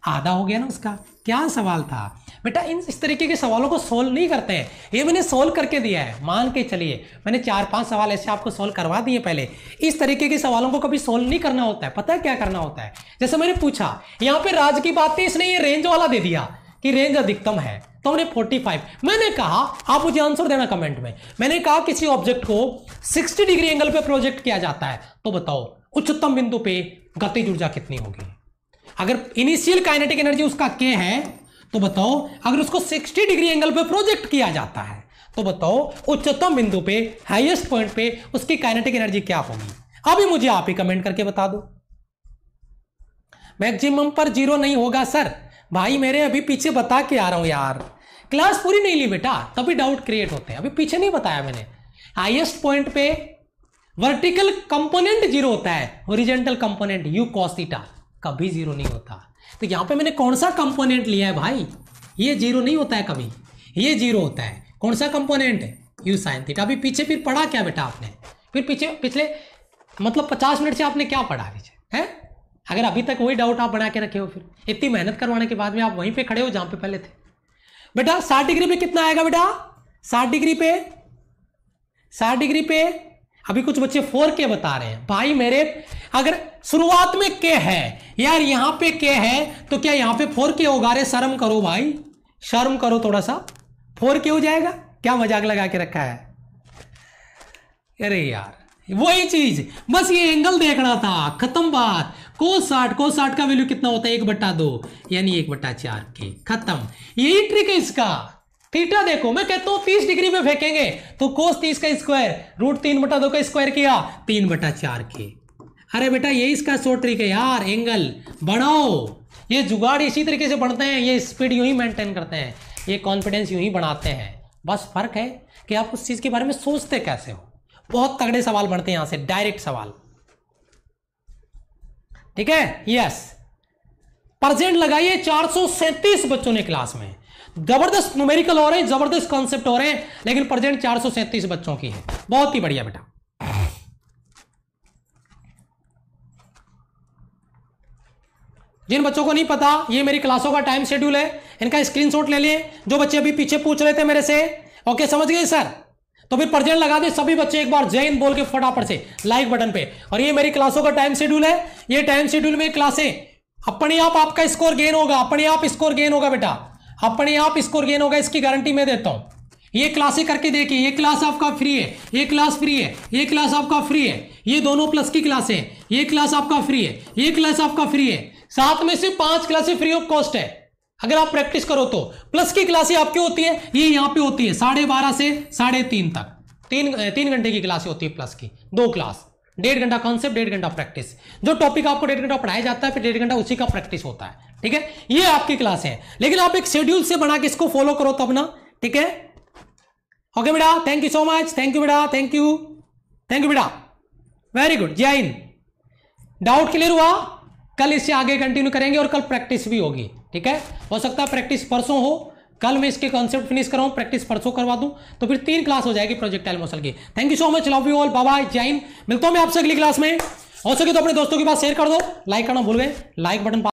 Speaker 1: आधा हो गया ना उसका क्या सवाल था बेटा इन इस तरीके के सवालों को सोल्व नहीं करते हैं ये मैंने सोल्व करके दिया है मान के चलिए मैंने चार पांच सवाल ऐसे आपको सोल्व करवा दिए पहले इस तरीके के सवालों को कभी सोल्व नहीं करना होता है पता है क्या करना होता है जैसे मैंने पूछा यहाँ पे राज की बात थी इसने ये रेंज वाला दे दिया कि रेंज अधिकतम है तो हमने 45 मैंने कहा आप मुझे आंसर देना कमेंट में मैंने कहा किसी ऑब्जेक्ट को 60 डिग्री एंगल पे प्रोजेक्ट किया जाता है तो बताओ उच्चतम बिंदु पे गतिज ऊर्जा कितनी होगी अगर इनिशियल काइनेटिक एनर्जी उसका के है तो बताओ अगर उसको 60 डिग्री एंगल पे प्रोजेक्ट किया जाता है तो बताओ उच्चतम बिंदु पे हाइएस्ट पॉइंट पे उसकी काइनेटिक एनर्जी क्या होगी अभी मुझे आप ही कमेंट करके बता दो मैक्सिमम पर जीरो नहीं होगा सर भाई मेरे अभी पीछे बता के आ रहा हूँ यार क्लास पूरी नहीं ली बेटा तभी डाउट क्रिएट होते हैं अभी पीछे नहीं बताया मैंने हाइएस्ट पॉइंट पे वर्टिकल कंपोनेंट जीरो होता है ओरिजेंटल कंपोनेंट यू कॉसिटा कभी जीरो नहीं होता तो यहाँ पे मैंने कौन सा कंपोनेंट लिया है भाई ये जीरो नहीं होता है कभी ये जीरो होता है कौन सा कंपोनेंट यू साइन थीटा अभी पीछे फिर पढ़ा क्या बेटा आपने फिर पीछे पिछले मतलब पचास मिनट से आपने क्या पढ़ा पीछे है अगर अभी तक वही डाउट आप बना के रखे हो फिर इतनी मेहनत करवाने के बाद में आप वहीं पे खड़े हो जहां पे पहले थे बेटा साठ डिग्री पे कितना आएगा बेटा साठ डिग्री पे साठ डिग्री पे अभी कुछ बच्चे फोर के बता रहे हैं भाई मेरे अगर शुरुआत में के है यार यहां पे के है तो क्या यहां पे फोर के होगा रे शर्म करो भाई शर्म करो थोड़ा सा फोर के हो जाएगा क्या मजाक लगा के रखा है अरे यार वही चीज बस ये एंगल देखना था खत्म बात कोस साठ कोस साठ का वैल्यू कितना होता है एक बट्टा दो यानी एक बट्टा चार के खत्म यही ट्रिक है इसका थीटा देखो मैं कहता हूं तीस डिग्री में फेंकेंगे तो कोस तीस का स्क्वायर रूट तीन बटा दो का स्क्वायर किया तीन बटा चार के अरे बेटा यही इसका शॉर्ट ट्रिक है यार एंगल बढ़ाओ ये जुगाड़ इसी तरीके से बढ़ते हैं ये स्पीड यू ही मेंटेन करते हैं ये कॉन्फिडेंस यू ही बढ़ाते हैं बस फर्क है कि आप उस चीज़ के बारे में सोचते कैसे हो बहुत तगड़े सवाल बढ़ते हैं यहां से डायरेक्ट सवाल ठीक है यस परसेंट लगाइए चार बच्चों ने क्लास में जबरदस्त न्यूमेरिकल हो रहे हैं जबरदस्त कॉन्सेप्ट हो रहे हैं लेकिन परसेंट चार बच्चों की है बहुत ही बढ़िया बेटा जिन बच्चों को नहीं पता ये मेरी क्लासों का टाइम शेड्यूल है इनका स्क्रीनशॉट ले लिए जो बच्चे अभी पीछे पूछ रहे थे मेरे से ओके समझ गए सर तो फिर प्रजेंट लगा दे सभी बच्चे एक बार जैन बोल के फटाफट से लाइक बटन पे और ये मेरी क्लासों का टाइम शेड्यूल है ये टाइम शेड्यूल में क्लासे अपने आप आपका स्कोर गेन होगा अपने आप स्कोर गेन होगा बेटा अपने आप स्कोर गेन होगा इसकी गारंटी मैं देता हूं ये क्लासे करके देखिए ये क्लास आपका फ्री है ये क्लास फ्री है ये क्लास आपका फ्री है ये दोनों प्लस की क्लास है ये क्लास आपका फ्री है ये क्लास आपका फ्री है साथ में से पांच क्लासे फ्री ऑफ कॉस्ट है अगर आप प्रैक्टिस करो तो प्लस की क्लासें आपकी होती है ये यहां पे होती है साढ़े बारह से साढ़े तीन तक तीन तीन घंटे की क्लासें होती है प्लस की दो क्लास डेढ़ घंटा कॉन्सेप्ट डेढ़ घंटा प्रैक्टिस जो टॉपिक आपको डेढ़ घंटा पढ़ाया जाता है फिर डेढ़ घंटा उसी का प्रैक्टिस होता है ठीक है ये आपकी क्लास है लेकिन आप एक शेड्यूल से बना के इसको फॉलो करो तो अपना ठीक है ओके बेटा thank you so much thank you बेटा थैंक यू थैंक यू बेटा वेरी गुड जय हिंद डाउट क्लियर हुआ कल इससे आगे कंटिन्यू करेंगे और कल प्रैक्टिस भी होगी ठीक है हो सकता है प्रैक्टिस परसों हो कल मैं इसके कॉन्सेप्ट फिनिश कराऊं प्रैक्टिस परसों करवा दूं तो फिर तीन क्लास हो जाएगी प्रोजेक्ट मसल की thank you so much love you all bye जैन मिलता हूं मैं आपसे अगली क्लास में हो सके तो अपने दोस्तों के पास शेयर कर दो लाइक करना भूल गए लाइक बटन